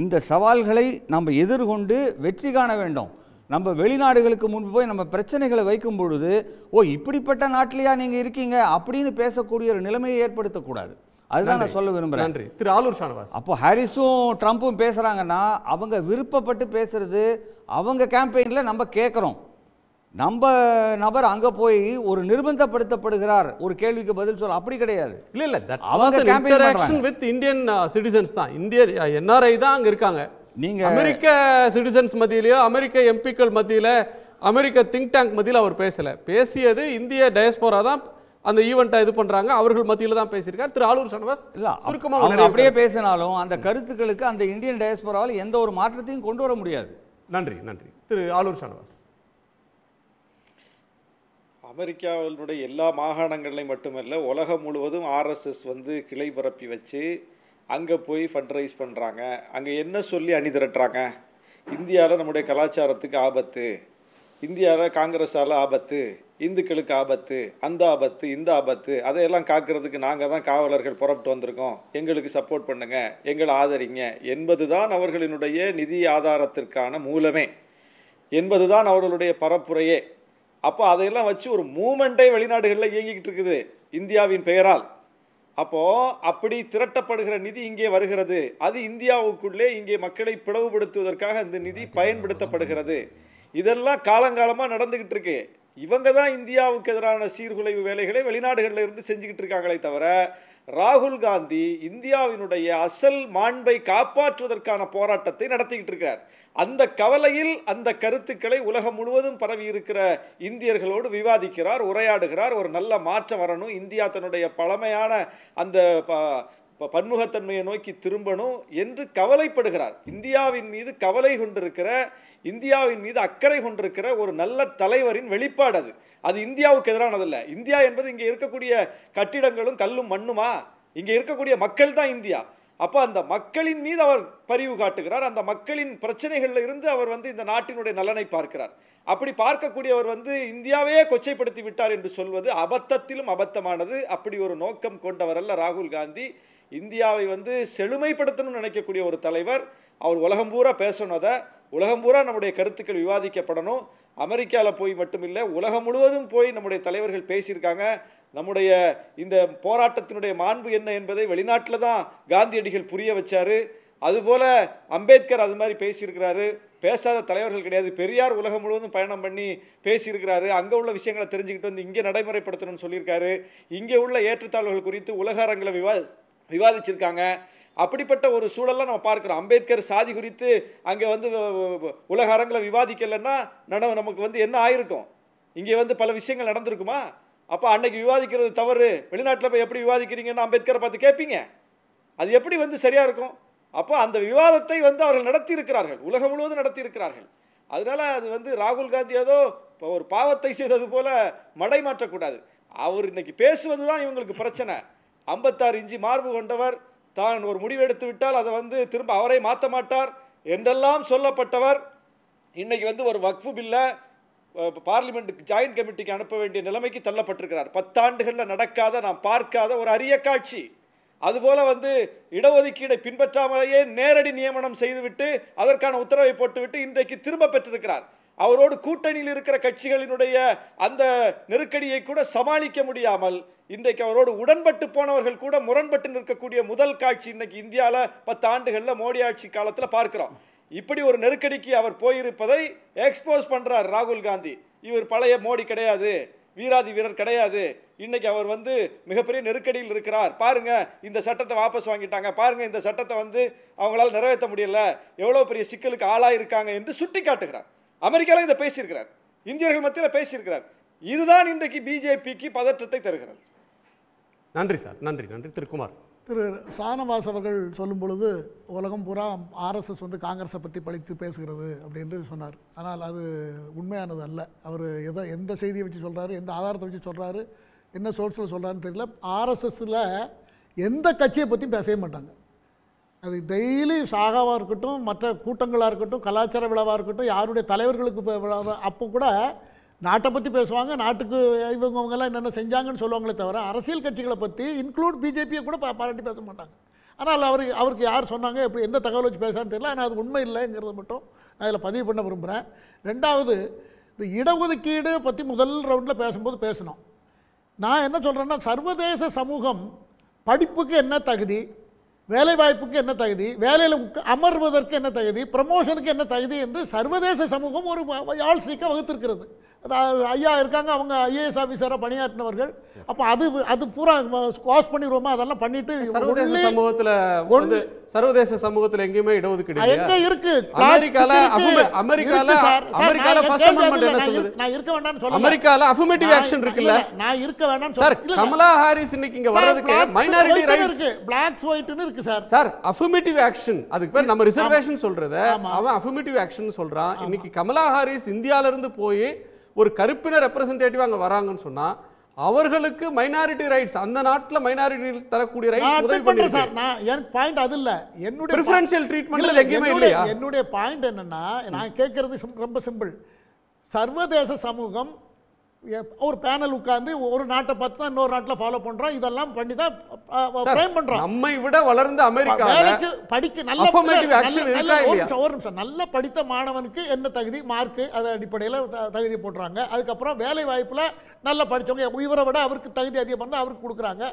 இந்த சவால்களை நம்ம எதிர்கொண்டு வெற்றி காண வேண்டும் நம்ம வெளிநாடுகளுக்கு முன்பு போய் நம்ம பிரச்சனைகளை வைக்கும் பொழுது ஓ இப்படிப்பட்ட நாட்டிலையா நீங்கள் இருக்கீங்க அப்படின்னு பேசக்கூடிய ஒரு நிலைமையை ஏற்படுத்தக்கூடாது அதுதான் நான் சொல்ல விரும்புகிறேன் நன்றி திரு ஆலூர் ஷானவாஸ் அப்போ ஹாரிஸும் ட்ரம்ப்பும் பேசுகிறாங்கன்னா அவங்க விருப்பப்பட்டு பேசுறது அவங்க கேம்பெயினில் நம்ம கேட்குறோம் நம்ம நபர் அங்கே போய் ஒரு நிர்பந்தப்படுத்தப்படுகிறார் ஒரு கேள்விக்கு பதில் சொல்ல அப்படி கிடையாது இல்லை இல்லை அவங்க இன்டராக்ஷன் வித் இந்தியன் சிட்டிசன்ஸ் தான் இந்தியன் என்ஆர்ஐ uh, தான் அங்கே இருக்காங்க நீங்கள் அமெரிக்க சிட்டிசன்ஸ் மத்தியிலையோ அமெரிக்க எம்பிக்கள் மத்தியில் அமெரிக்க திங்க் டேங்க் மத்தியில் அவர் பேசலை பேசியது இந்திய டயஸ்போரா தான் அந்த ஈவெண்ட்டை இது பண்ணுறாங்க அவர்கள் மத்தியில் தான் பேசியிருக்கார் திரு ஆலூர் சனவாஸ் இல்லை சுருக்கமாக அவங்க அப்படியே பேசினாலும் அந்த கருத்துக்களுக்கு அந்த இந்தியன் டயஸ்போரால் எந்த ஒரு மாற்றத்தையும் கொண்டு வர முடியாது நன்றி நன்றி திரு ஆளூர் சனவாஸ் அமெரிக்காவினுடைய எல்லா மாகாணங்கள்லையும் மட்டுமல்ல உலகம் முழுவதும் ஆர்எஸ்எஸ் வந்து கிளை பரப்பி வச்சு அங்கே போய் ஃபண்ட்ரைஸ் பண்ணுறாங்க அங்கே என்ன சொல்லி அணி திரட்டுறாங்க இந்தியாவில் நம்முடைய கலாச்சாரத்துக்கு ஆபத்து இந்தியாவை காங்கிரஸால் ஆபத்து இந்துக்களுக்கு ஆபத்து அந்த ஆபத்து இந்த ஆபத்து அதையெல்லாம் காக்கிறதுக்கு நாங்கள் தான் காவலர்கள் புறப்பட்டு வந்திருக்கோம் எங்களுக்கு சப்போர்ட் பண்ணுங்க எங்களை ஆதரிங்க என்பது தான் அவர்களினுடைய நிதி ஆதாரத்திற்கான மூலமே என்பது தான் அவர்களுடைய பரப்புரையே அப்போ அதையெல்லாம் வச்சு ஒரு மூமெண்ட்டே வெளிநாடுகளில் இயங்கிக்கிட்டு இருக்குது இந்தியாவின் பெயரால் அப்போது அப்படி திரட்டப்படுகிற நிதி இங்கே வருகிறது அது இந்தியாவுக்குள்ளே இங்கே மக்களை பிளவுபடுத்துவதற்காக இந்த நிதி பயன்படுத்தப்படுகிறது இதெல்லாம் காலங்காலமாக நடந்துக்கிட்டு இருக்கு இவங்க தான் இந்தியாவுக்கு எதிரான சீர்குலைவு வேலைகளை வெளிநாடுகளில் இருந்து செஞ்சுக்கிட்டு இருக்காங்களே தவிர ராகுல் காந்தி இந்தியாவினுடைய அசல் மாண்பை காப்பாற்றுவதற்கான போராட்டத்தை நடத்திக்கிட்டு இருக்கார் அந்த கவலையில் அந்த கருத்துக்களை உலகம் முழுவதும் பரவி இருக்கிற இந்தியர்களோடு விவாதிக்கிறார் உரையாடுகிறார் ஒரு நல்ல மாற்றம் வரணும் இந்தியா தன்னுடைய பழமையான அந்த பன்முகத்தன்மையை நோக்கி திரும்பணும் என்று கவலைப்படுகிறார் இந்தியாவின் மீது கவலை கொண்டிருக்கிற இந்தியாவின் மீது அக்கறை கொண்டிருக்கிற ஒரு நல்ல தலைவரின் வெளிப்பாடு அது அது இந்தியாவுக்கு எதிரானதல்ல இந்தியா என்பது இங்கே இருக்கக்கூடிய கட்டிடங்களும் கல்லும் மண்ணுமா இங்கே இருக்கக்கூடிய மக்கள் தான் இந்தியா அப்போ அந்த மக்களின் மீது அவர் பரிவு காட்டுகிறார் அந்த மக்களின் பிரச்சனைகளில் இருந்து அவர் வந்து இந்த நாட்டினுடைய நலனை பார்க்கிறார் அப்படி பார்க்கக்கூடியவர் வந்து இந்தியாவையே கொச்சைப்படுத்தி விட்டார் என்று சொல்வது அபத்தத்திலும் அபத்தமானது அப்படி ஒரு நோக்கம் கொண்டவர் அல்ல ராகுல் காந்தி இந்தியாவை வந்து செழுமைப்படுத்தணும்னு நினைக்கக்கூடிய ஒரு தலைவர் அவர் உலகம் பூரா பேசணும் அதை உலகம் பூரா நம்முடைய கருத்துக்கள் விவாதிக்கப்படணும் அமெரிக்காவில் போய் மட்டும் இல்லை உலகம் முழுவதும் போய் நம்முடைய தலைவர்கள் பேசியிருக்காங்க நம்முடைய இந்த போராட்டத்தினுடைய மாண்பு என்ன என்பதை வெளிநாட்டில் தான் காந்தியடிகள் புரிய வச்சாரு அதுபோல் அம்பேத்கர் அது மாதிரி பேசியிருக்கிறாரு பேசாத தலைவர்கள் கிடையாது பெரியார் உலகம் முழுவதும் பயணம் பண்ணி பேசியிருக்கிறாரு அங்கே உள்ள விஷயங்களை தெரிஞ்சுக்கிட்டு வந்து இங்கே நடைமுறைப்படுத்தணும்னு சொல்லியிருக்காரு இங்கே உள்ள ஏற்றத்தாழ்வுகள் குறித்து உலக அரங்கில் விவா விவாதிச்சிருக்காங்க அப்படிப்பட்ட ஒரு சூழல்லாம் நம்ம பார்க்குறோம் அம்பேத்கர் சாதி குறித்து அங்கே வந்து உலக அரங்கில் விவாதிக்கலைன்னா நட நமக்கு வந்து என்ன ஆயிருக்கும் இங்கே வந்து பல விஷயங்கள் நடந்திருக்குமா அப்போ அன்னைக்கு விவாதிக்கிறது தவறு வெளிநாட்டில் போய் எப்படி விவாதிக்கிறீங்கன்னு அம்பேத்கரை பார்த்து கேட்பீங்க அது எப்படி வந்து சரியாக இருக்கும் அப்போ அந்த விவாதத்தை வந்து அவர்கள் நடத்தி இருக்கிறார்கள் உலகம் முழுவதும் நடத்தி இருக்கிறார்கள் அதனால அது வந்து ராகுல் காந்தி ஏதோ இப்போ ஒரு பாவத்தை செய்தது போல மடை மாற்றக்கூடாது அவர் இன்னைக்கு பேசுவது தான் இவங்களுக்கு பிரச்சனை ஐம்பத்தாறு இஞ்சி மார்பு கொண்டவர் தான் ஒரு முடிவெடுத்து விட்டால் அதை வந்து திரும்ப அவரை மாற்ற மாட்டார் என்றெல்லாம் சொல்லப்பட்டவர் இன்னைக்கு வந்து ஒரு வக்ஃபு பில்லை பார்லிமெண்ட்டுக்கு ஜாயின்ட் கமிட்டிக்கு அனுப்ப வேண்டிய நிலைமைக்கு தள்ளப்பட்டிருக்கிறார் பத்தாண்டுகளில் நடக்காத நாம் பார்க்காத ஒரு அரிய காட்சி அதுபோல் வந்து இடஒதுக்கீடை பின்பற்றாமலேயே நேரடி நியமனம் செய்துவிட்டு அதற்கான உத்தரவை போட்டுவிட்டு இன்றைக்கு திரும்ப பெற்றிருக்கிறார் அவரோடு கூட்டணியில் இருக்கிற கட்சிகளினுடைய அந்த நெருக்கடியை கூட சமாளிக்க முடியாமல் இன்றைக்கு அவரோடு உடன்பட்டு போனவர்கள் கூட முரண்பட்டு நிற்கக்கூடிய முதல் காட்சி இன்னைக்கு இந்தியாவில் பத்து ஆண்டுகளில் மோடி ஆட்சி காலத்தில் பார்க்கிறோம் இப்படி ஒரு நெருக்கடிக்கு அவர் போயிருப்பதை எக்ஸ்போஸ் பண்ணுறார் ராகுல் காந்தி இவர் பழைய மோடி கிடையாது வீராதி வீரர் கிடையாது இன்னைக்கு அவர் வந்து மிகப்பெரிய நெருக்கடியில் இருக்கிறார் பாருங்க இந்த சட்டத்தை வாபஸ் வாங்கிட்டாங்க பாருங்க இந்த சட்டத்தை வந்து அவங்களால நிறைவேற்ற முடியல எவ்வளோ பெரிய சிக்கலுக்கு ஆளாயிருக்காங்க என்று சுட்டி காட்டுகிறார் அமெரிக்காவில் இதை பேசியிருக்கிறார் இந்தியர்கள் மத்தியில் பேசியிருக்கிறார் இதுதான் இன்றைக்கு பிஜேபிக்கு பதற்றத்தை தருகிறது நன்றி சார் நன்றி நன்றி திரு குமார் திரு சானவாஸ் அவர்கள் சொல்லும் பொழுது உலகம் பூரா ஆர்எஸ்எஸ் வந்து காங்கிரஸை பற்றி பழித்து பேசுகிறது அப்படின்னு சொன்னார் ஆனால் அது உண்மையானது அல்ல அவர் எதை எந்த செய்தியை வச்சு சொல்கிறாரு எந்த ஆதாரத்தை வச்சு சொல்கிறாரு என்ன சோர்ஸில் சொல்கிறாருன்னு தெரியல ஆர்எஸ்எஸில் எந்த கட்சியை பற்றியும் பேசவே மாட்டாங்க அது டெய்லி சாகாவாக இருக்கட்டும் மற்ற கூட்டங்களாக இருக்கட்டும் கலாச்சார விழாவாக இருக்கட்டும் யாருடைய தலைவர்களுக்கு விழாவாக அப்போ கூட நாட்டை பற்றி பேசுவாங்க நாட்டுக்கு இவங்கவங்கெல்லாம் என்னென்ன செஞ்சாங்கன்னு சொல்லுவாங்களே தவிர அரசியல் கட்சிகளை பற்றி இன்க்ளூட் பிஜேபியை கூட பாராட்டி பேச மாட்டாங்க ஆனால் அவர் அவருக்கு யார் சொன்னாங்க எப்படி எந்த தகவல் வச்சு பேசுகிறான்னு தெரியல ஆனால் அது உண்மை இல்லைங்கிறத மட்டும் நான் இதில் பதிவு பண்ண விரும்புகிறேன் ரெண்டாவது இந்த இடஒதுக்கீடு பற்றி முதல் ரவுண்டில் பேசும்போது பேசணும் நான் என்ன சொல்கிறேன்னா சர்வதேச சமூகம் படிப்புக்கு என்ன தகுதி வேலை வாய்ப்புக்கு என்ன தகுதி வேலையில் அமர்வதற்கு என்ன தகுதி ப்ரமோஷனுக்கு என்ன தகுதி என்று சர்வதேச சமூகம் ஒரு யாழ் சீக்க வகுத்திருக்கிறது அது ஐயா இருக்காங்க அவங்க ஐஏஎஸ் ஆஃபீஸராக பணியாற்றினவர்கள் அப்போ அது அது பூரா ஸ்குவாஷ் பண்ணிடுவோமா அதெல்லாம் பண்ணிட்டு சர்வதேச சமூகத்தில் ஒன்று சர்வதேச சமூகத்தில் எங்கேயுமே இடஒதுக்கீடு எங்க இருக்கு அமெரிக்கால அமெரிக்கால அமெரிக்கால நான் இருக்க வேண்டாம்னு சொல்ல அமெரிக்கால அஃபர்மேட்டிவ் ஆக்ஷன் இருக்குல்ல நான் இருக்க வேண்டாம்னு சொல்ல கமலா ஹாரிஸ் இன்னைக்கு இங்க வர்றதுக்கு மைனாரிட்டி ரைட்ஸ் இருக்கு பிளாக்ஸ் ஒயிட்னு இருக்கு இருக்கு சார் சார் அஃபர்மேட்டிவ் ஆக்ஷன் அதுக்கு பேர் நம்ம ரிசர்வேஷன் சொல்றத அவன் அஃபர்மேட்டிவ் ஆக்ஷன் சொல்றான் இன்னைக்கு கமலா ஹாரிஸ் இந்தியால இருந்து போய் ஒரு கருப்பின ரெப்ரசன்டேட்டிவ் அங்க வராங்கன்னு சொன்னா அவர்களுக்கு மைனாரிட்டி ரைட்ஸ் அந்த நாட்டில் மைனாரிட்டி தரக்கூடிய ரைட்ஸ் உதவி பண்ற சார் நான் என் பாயிண்ட் அது இல்லை என்னுடைய பிரெஃபரன்ஷியல் ட்ரீட்மெண்ட் எங்கேயுமே இல்லையா என்னுடைய பாயிண்ட் என்னன்னா நான் கேட்கறது ரொம்ப சிம்பிள் சர்வதேச சமூகம் ஒரு பேனல் உட்காந்து ஒரு நாட்டை பார்த்து தான் இன்னொரு நாட்டில் ஃபாலோ பண்ணுறோம் இதெல்லாம் பண்ணி தான் கிரைம் பண்றான் நம்மை விட வளர்ந்த அமெரிக்கா வேலைக்கு படிக்க நல்ல ஒரு நிமிஷம் நல்ல படித்த மாணவனுக்கு என்ன தகுதி மார்க்கு அது அடிப்படையில் தகுதி போடுறாங்க அதுக்கப்புறம் வேலை வாய்ப்பில் நல்லா படித்தவங்க இவரை விட அவருக்கு தகுதி அதிகமாக பண்ணால் அவருக்கு கொடுக்குறாங்க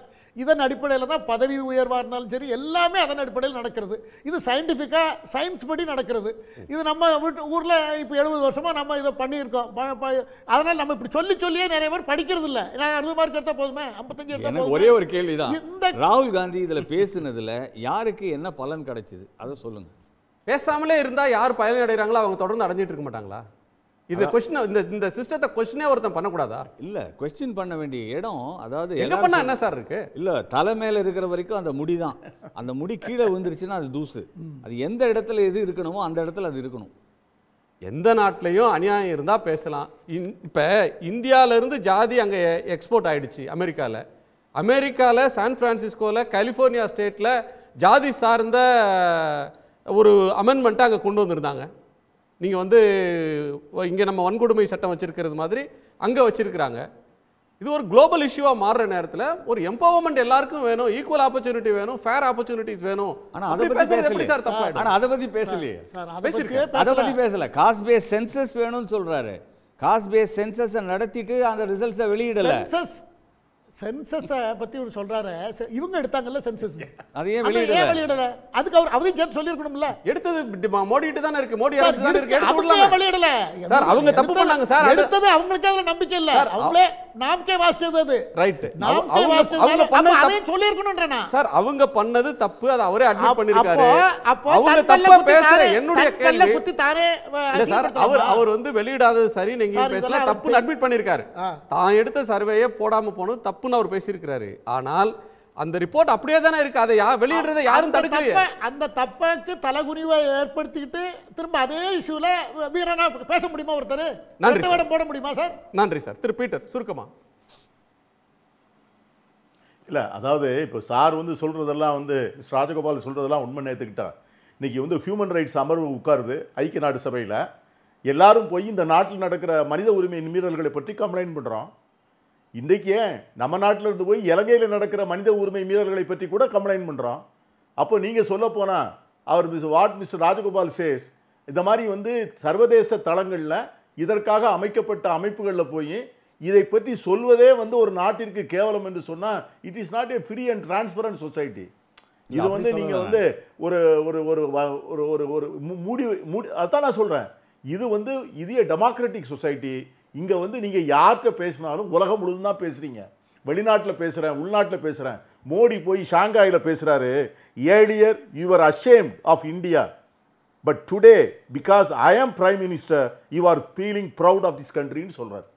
இதன் அடிப்படையில் தான் பதவி உயர்வாக இருந்தாலும் சரி எல்லாமே அதன் அடிப்படையில் நடக்கிறது இது சயின்டிஃபிக்காக சயின்ஸ் படி நடக்கிறது இது நம்ம வீட்டு ஊரில் இப்போ எழுபது வருஷமாக நம்ம இதை பண்ணியிருக்கோம் அதனால் நம்ம இப்படி சொல்லி சொல்லியே நிறைய பேர் படிக்கிறது இல்லை நான் அறுபது மார்க் எடுத்தால் போதுமே ஐம்பத்தஞ்சு எடுத்தால் ஒரே ஒரு கேள்வி தான் இந்த ராகுல் காந்தி இதில் பேசுனதுல யாருக்கு என்ன பலன் கிடைச்சிது அதை சொல்லுங்க பேசாமலே இருந்தா யார் பயன் அடைகிறாங்களோ அவங்க தொடர்ந்து அடைஞ்சிட்டு இருக்க மாட்டாங்களா இந்த கொஸ்டின் இந்த இந்த சிஸ்டத்தை கொஸ்டினே ஒருத்தன் பண்ணக்கூடாதா இல்ல கொஸ்டின் பண்ண வேண்டிய இடம் அதாவது எங்க பண்ண என்ன சார் இருக்கு இல்ல தலை மேல இருக்கிற வரைக்கும் அந்த முடி தான் அந்த முடி கீழே விழுந்துருச்சுன்னா அது தூசு அது எந்த இடத்துல எது இருக்கணுமோ அந்த இடத்துல அது இருக்கணும் எந்த நாட்டிலையும் அநியாயம் இருந்தால் பேசலாம் இன் இப்போ இந்தியாவிலேருந்து ஜாதி அங்கே எக்ஸ்போர்ட் ஆகிடுச்சு அமெரிக்காவில் அமெரிக்காவில் சான் ஃப்ரான்சிஸ்கோவில் கலிஃபோர்னியா ஸ்டேட்டில் ஜாதி சார்ந்த ஒரு அமெண்ட்மெண்ட்டை அங்கே கொண்டு வந்திருந்தாங்க நீங்கள் வந்து இங்கே நம்ம வன்கொடுமை சட்டம் வச்சுருக்கிறது மாதிரி அங்கே வச்சுருக்கிறாங்க இது ஒரு குளோபல் இஷ்யூவாக மாறுற நேரத்தில் ஒரு எம்பவர்மெண்ட் எல்லாருக்கும் வேணும் ஈக்குவல் ஆப்பர்ச்சுனிட்டி வேணும் ஃபேர் ஆப்பர்ச்சுனிட்டிஸ் வேணும் ஆனால் அதை பற்றி எப்படி சார் தப்பு ஆனால் அதை பற்றி பேசலையே பேசியிருக்கேன் அதை பற்றி பேசலை காஸ்ட் பேஸ் சென்சஸ் வேணும்னு சொல்கிறாரு காஸ்ட் பேஸ் சென்சஸை நடத்திட்டு அந்த ரிசல்ட்ஸை வெளியிடலை சென்சஸை பற்றி ஒரு சொல்கிறாரு இவங்க எடுத்தாங்கல்ல சென்சஸ் அதையே வெளியே வெளியிடல அதுக்கு அவர் அதையும் சேர்த்து சொல்லியிருக்கணும்ல எடுத்தது மோடிட்டு தானே இருக்கு மோடி அரசு தானே இருக்கு வெளியிடல சார் அவங்க தப்பு பண்ணாங்க சார் எடுத்தது அவங்களுக்கு அதில் நம்பிக்கை இல்லை அவங்களே நாம்கே ரைட் நாம்கே அதையும் சொல்லி இருக்கணும்ன்றனா சார் அவங்க பண்ணது தப்பு அது அவரே அட்மிட் பண்ணிருக்காரு அவங்க தப்பு பேசுற என்னுடைய கேள்வி குத்தி தாரே இல்ல சார் அவர் அவர் வந்து வெளியிடாதது சரி நீங்க பேசல தப்பு அட்மிட் பண்ணிருக்காரு தான் எடுத்த சர்வேயே போடாம போனது தப்புன்னு அவர் பேசியிருக்கிறாரு ஆனால் அந்த ரிப்போர்ட் அப்படியே தானே இருக்கு அதை வெளியிடுறதை யாரும் தடுக்கலையே அந்த தப்பாக்கு தலகுனிவை ஏற்படுத்திக்கிட்டு திரும்ப அதே இஷ்யூல வீரனா பேச முடியுமா ஒருத்தர் நன்றி போட முடியுமா சார் நன்றி சார் திரு பீட்டர் சுருக்கமா இல்லை அதாவது இப்போ சார் வந்து சொல்கிறதெல்லாம் வந்து ராஜகோபால் சொல்கிறதெல்லாம் உண்மை நேற்றுக்கிட்டா இன்றைக்கி வந்து ஹியூமன் ரைட்ஸ் அமர்வு உட்காருது ஐக்கிய நாடு சபையில் எல்லாரும் போய் இந்த நாட்டில் நடக்கிற மனித உரிமை மீறல்களை பற்றி கம்ப்ளைண்ட் பண்ணுறோம் இன்றைக்கு ஏன் நம்ம நாட்டில் இருந்து போய் இலங்கையில் நடக்கிற மனித உரிமை மீறல்களை பற்றி கூட கம்ப்ளைண்ட் பண்ணுறோம் அப்போ நீங்கள் சொல்ல போனால் அவர் miss what mister Rajagopal says இந்த மாதிரி வந்து சர்வதேச தளங்களில் இதற்காக அமைக்கப்பட்ட அமைப்புகளில் போய் இதை பற்றி சொல்வதே வந்து ஒரு நாட்டிற்கு கேவலம் என்று சொன்னால் it is not a free and transparent society இது வந்து நீங்கள் வந்து ஒரு ஒரு ஒரு ஒரு ஒரு ஒரு மூடி மூடி அதான் நான் சொல்கிறேன் இது வந்து இது டெமோக்ராட்டிக் சொசைட்டி இங்கே வந்து நீங்கள் யார்கிட்ட பேசினாலும் உலகம் முழுதும் தான் பேசுகிறீங்க வெளிநாட்டில் பேசுகிறேன் உள்நாட்டில் பேசுகிறேன் மோடி போய் ஷாங்காயில் பேசுகிறாரு earlier you are ashamed of India but today because I am prime minister you are feeling proud of this கண்ட்ரின்னு சொல்கிறார்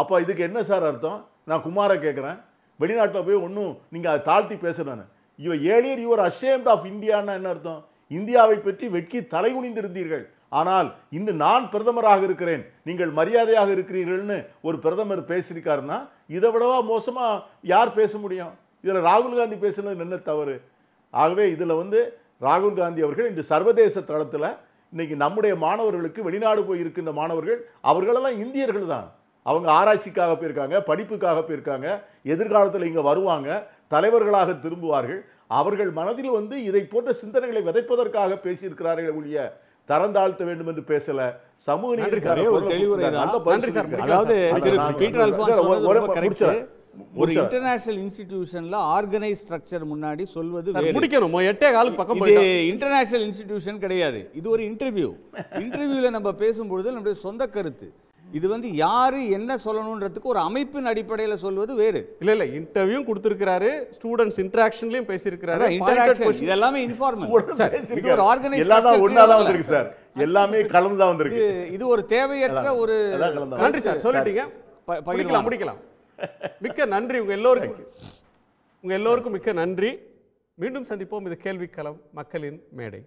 அப்போ இதுக்கு என்ன சார் அர்த்தம் நான் குமாரை கேட்குறேன் வெளிநாட்டில் போய் ஒன்றும் நீங்கள் அதை தாழ்த்தி பேசுகிறேன்னு இவ ஏழியர் யுவர் அஷேம்ட் ஆஃப் இந்தியான்னா என்ன அர்த்தம் இந்தியாவை பற்றி வெட்கி தலை குனிந்திருந்தீர்கள் ஆனால் இன்று நான் பிரதமராக இருக்கிறேன் நீங்கள் மரியாதையாக இருக்கிறீர்கள்னு ஒரு பிரதமர் பேசியிருக்காருன்னா இதை விடவா மோசமாக யார் பேச முடியும் இதில் ராகுல் காந்தி பேசுனது என்ன தவறு ஆகவே இதில் வந்து ராகுல் காந்தி அவர்கள் இன்று சர்வதேச தளத்தில் இன்றைக்கி நம்முடைய மாணவர்களுக்கு வெளிநாடு போய் இருக்கின்ற மாணவர்கள் அவர்களெல்லாம் இந்தியர்கள் தான் அவங்க ஆராய்ச்சிக்காக போயிருக்காங்க படிப்புக்காக போயிருக்காங்க எதிர்காலத்தில் இங்கே வருவாங்க தலைவர்களாக திரும்புவார்கள் அவர்கள் மனதில் வந்து இதை போன்ற சிந்தனைகளை விதைப்பதற்காக பேசியிருக்கிறார்கள் ஒழிய தரம் தாழ்த்த வேண்டும் என்று பேசல சமூக நீதிக்கான ஒரு இன்டர்நேஷனல் இன்ஸ்டிடியூஷன்ல ஆர்கனைஸ் ஸ்ட்ரக்சர் முன்னாடி சொல்வது முடிக்கணும் எட்டே காலுக்கு பக்கம் இது இன்டர்நேஷனல் இன்ஸ்டிடியூஷன் கிடையாது இது ஒரு இன்டர்வியூ இன்டர்வியூல நம்ம பேசும்பொழுது நம்முடைய சொந்த கருத்து இது வந்து யாரு என்ன சொல்லணுன்றதுக்கு ஒரு அமைப்பின் அடிப்படையில் சொல்வது வேறு இல்ல இல்ல இன்டர்வியூ கொடுத்திருக்கிறாரு ஸ்டூடெண்ட்ஸ் இன்டராக்ஷன்லயும் பேசியிருக்கிறாரு இன்டராக்ஷன் எல்லாமே இது ஒரு ஆர்கனைஸ் தான் சார் எல்லாமே கலந்து வந்திருக்கு இது ஒரு தேவையற்ற ஒரு நன்றி சார் சொல்லிட்டீங்க முடிக்கலாம் மிக்க நன்றி உங்க எல்லோருக்கும் உங்க எல்லோருக்கும் மிக்க நன்றி மீண்டும் சந்திப்போம் இது களம் மக்களின் மேடை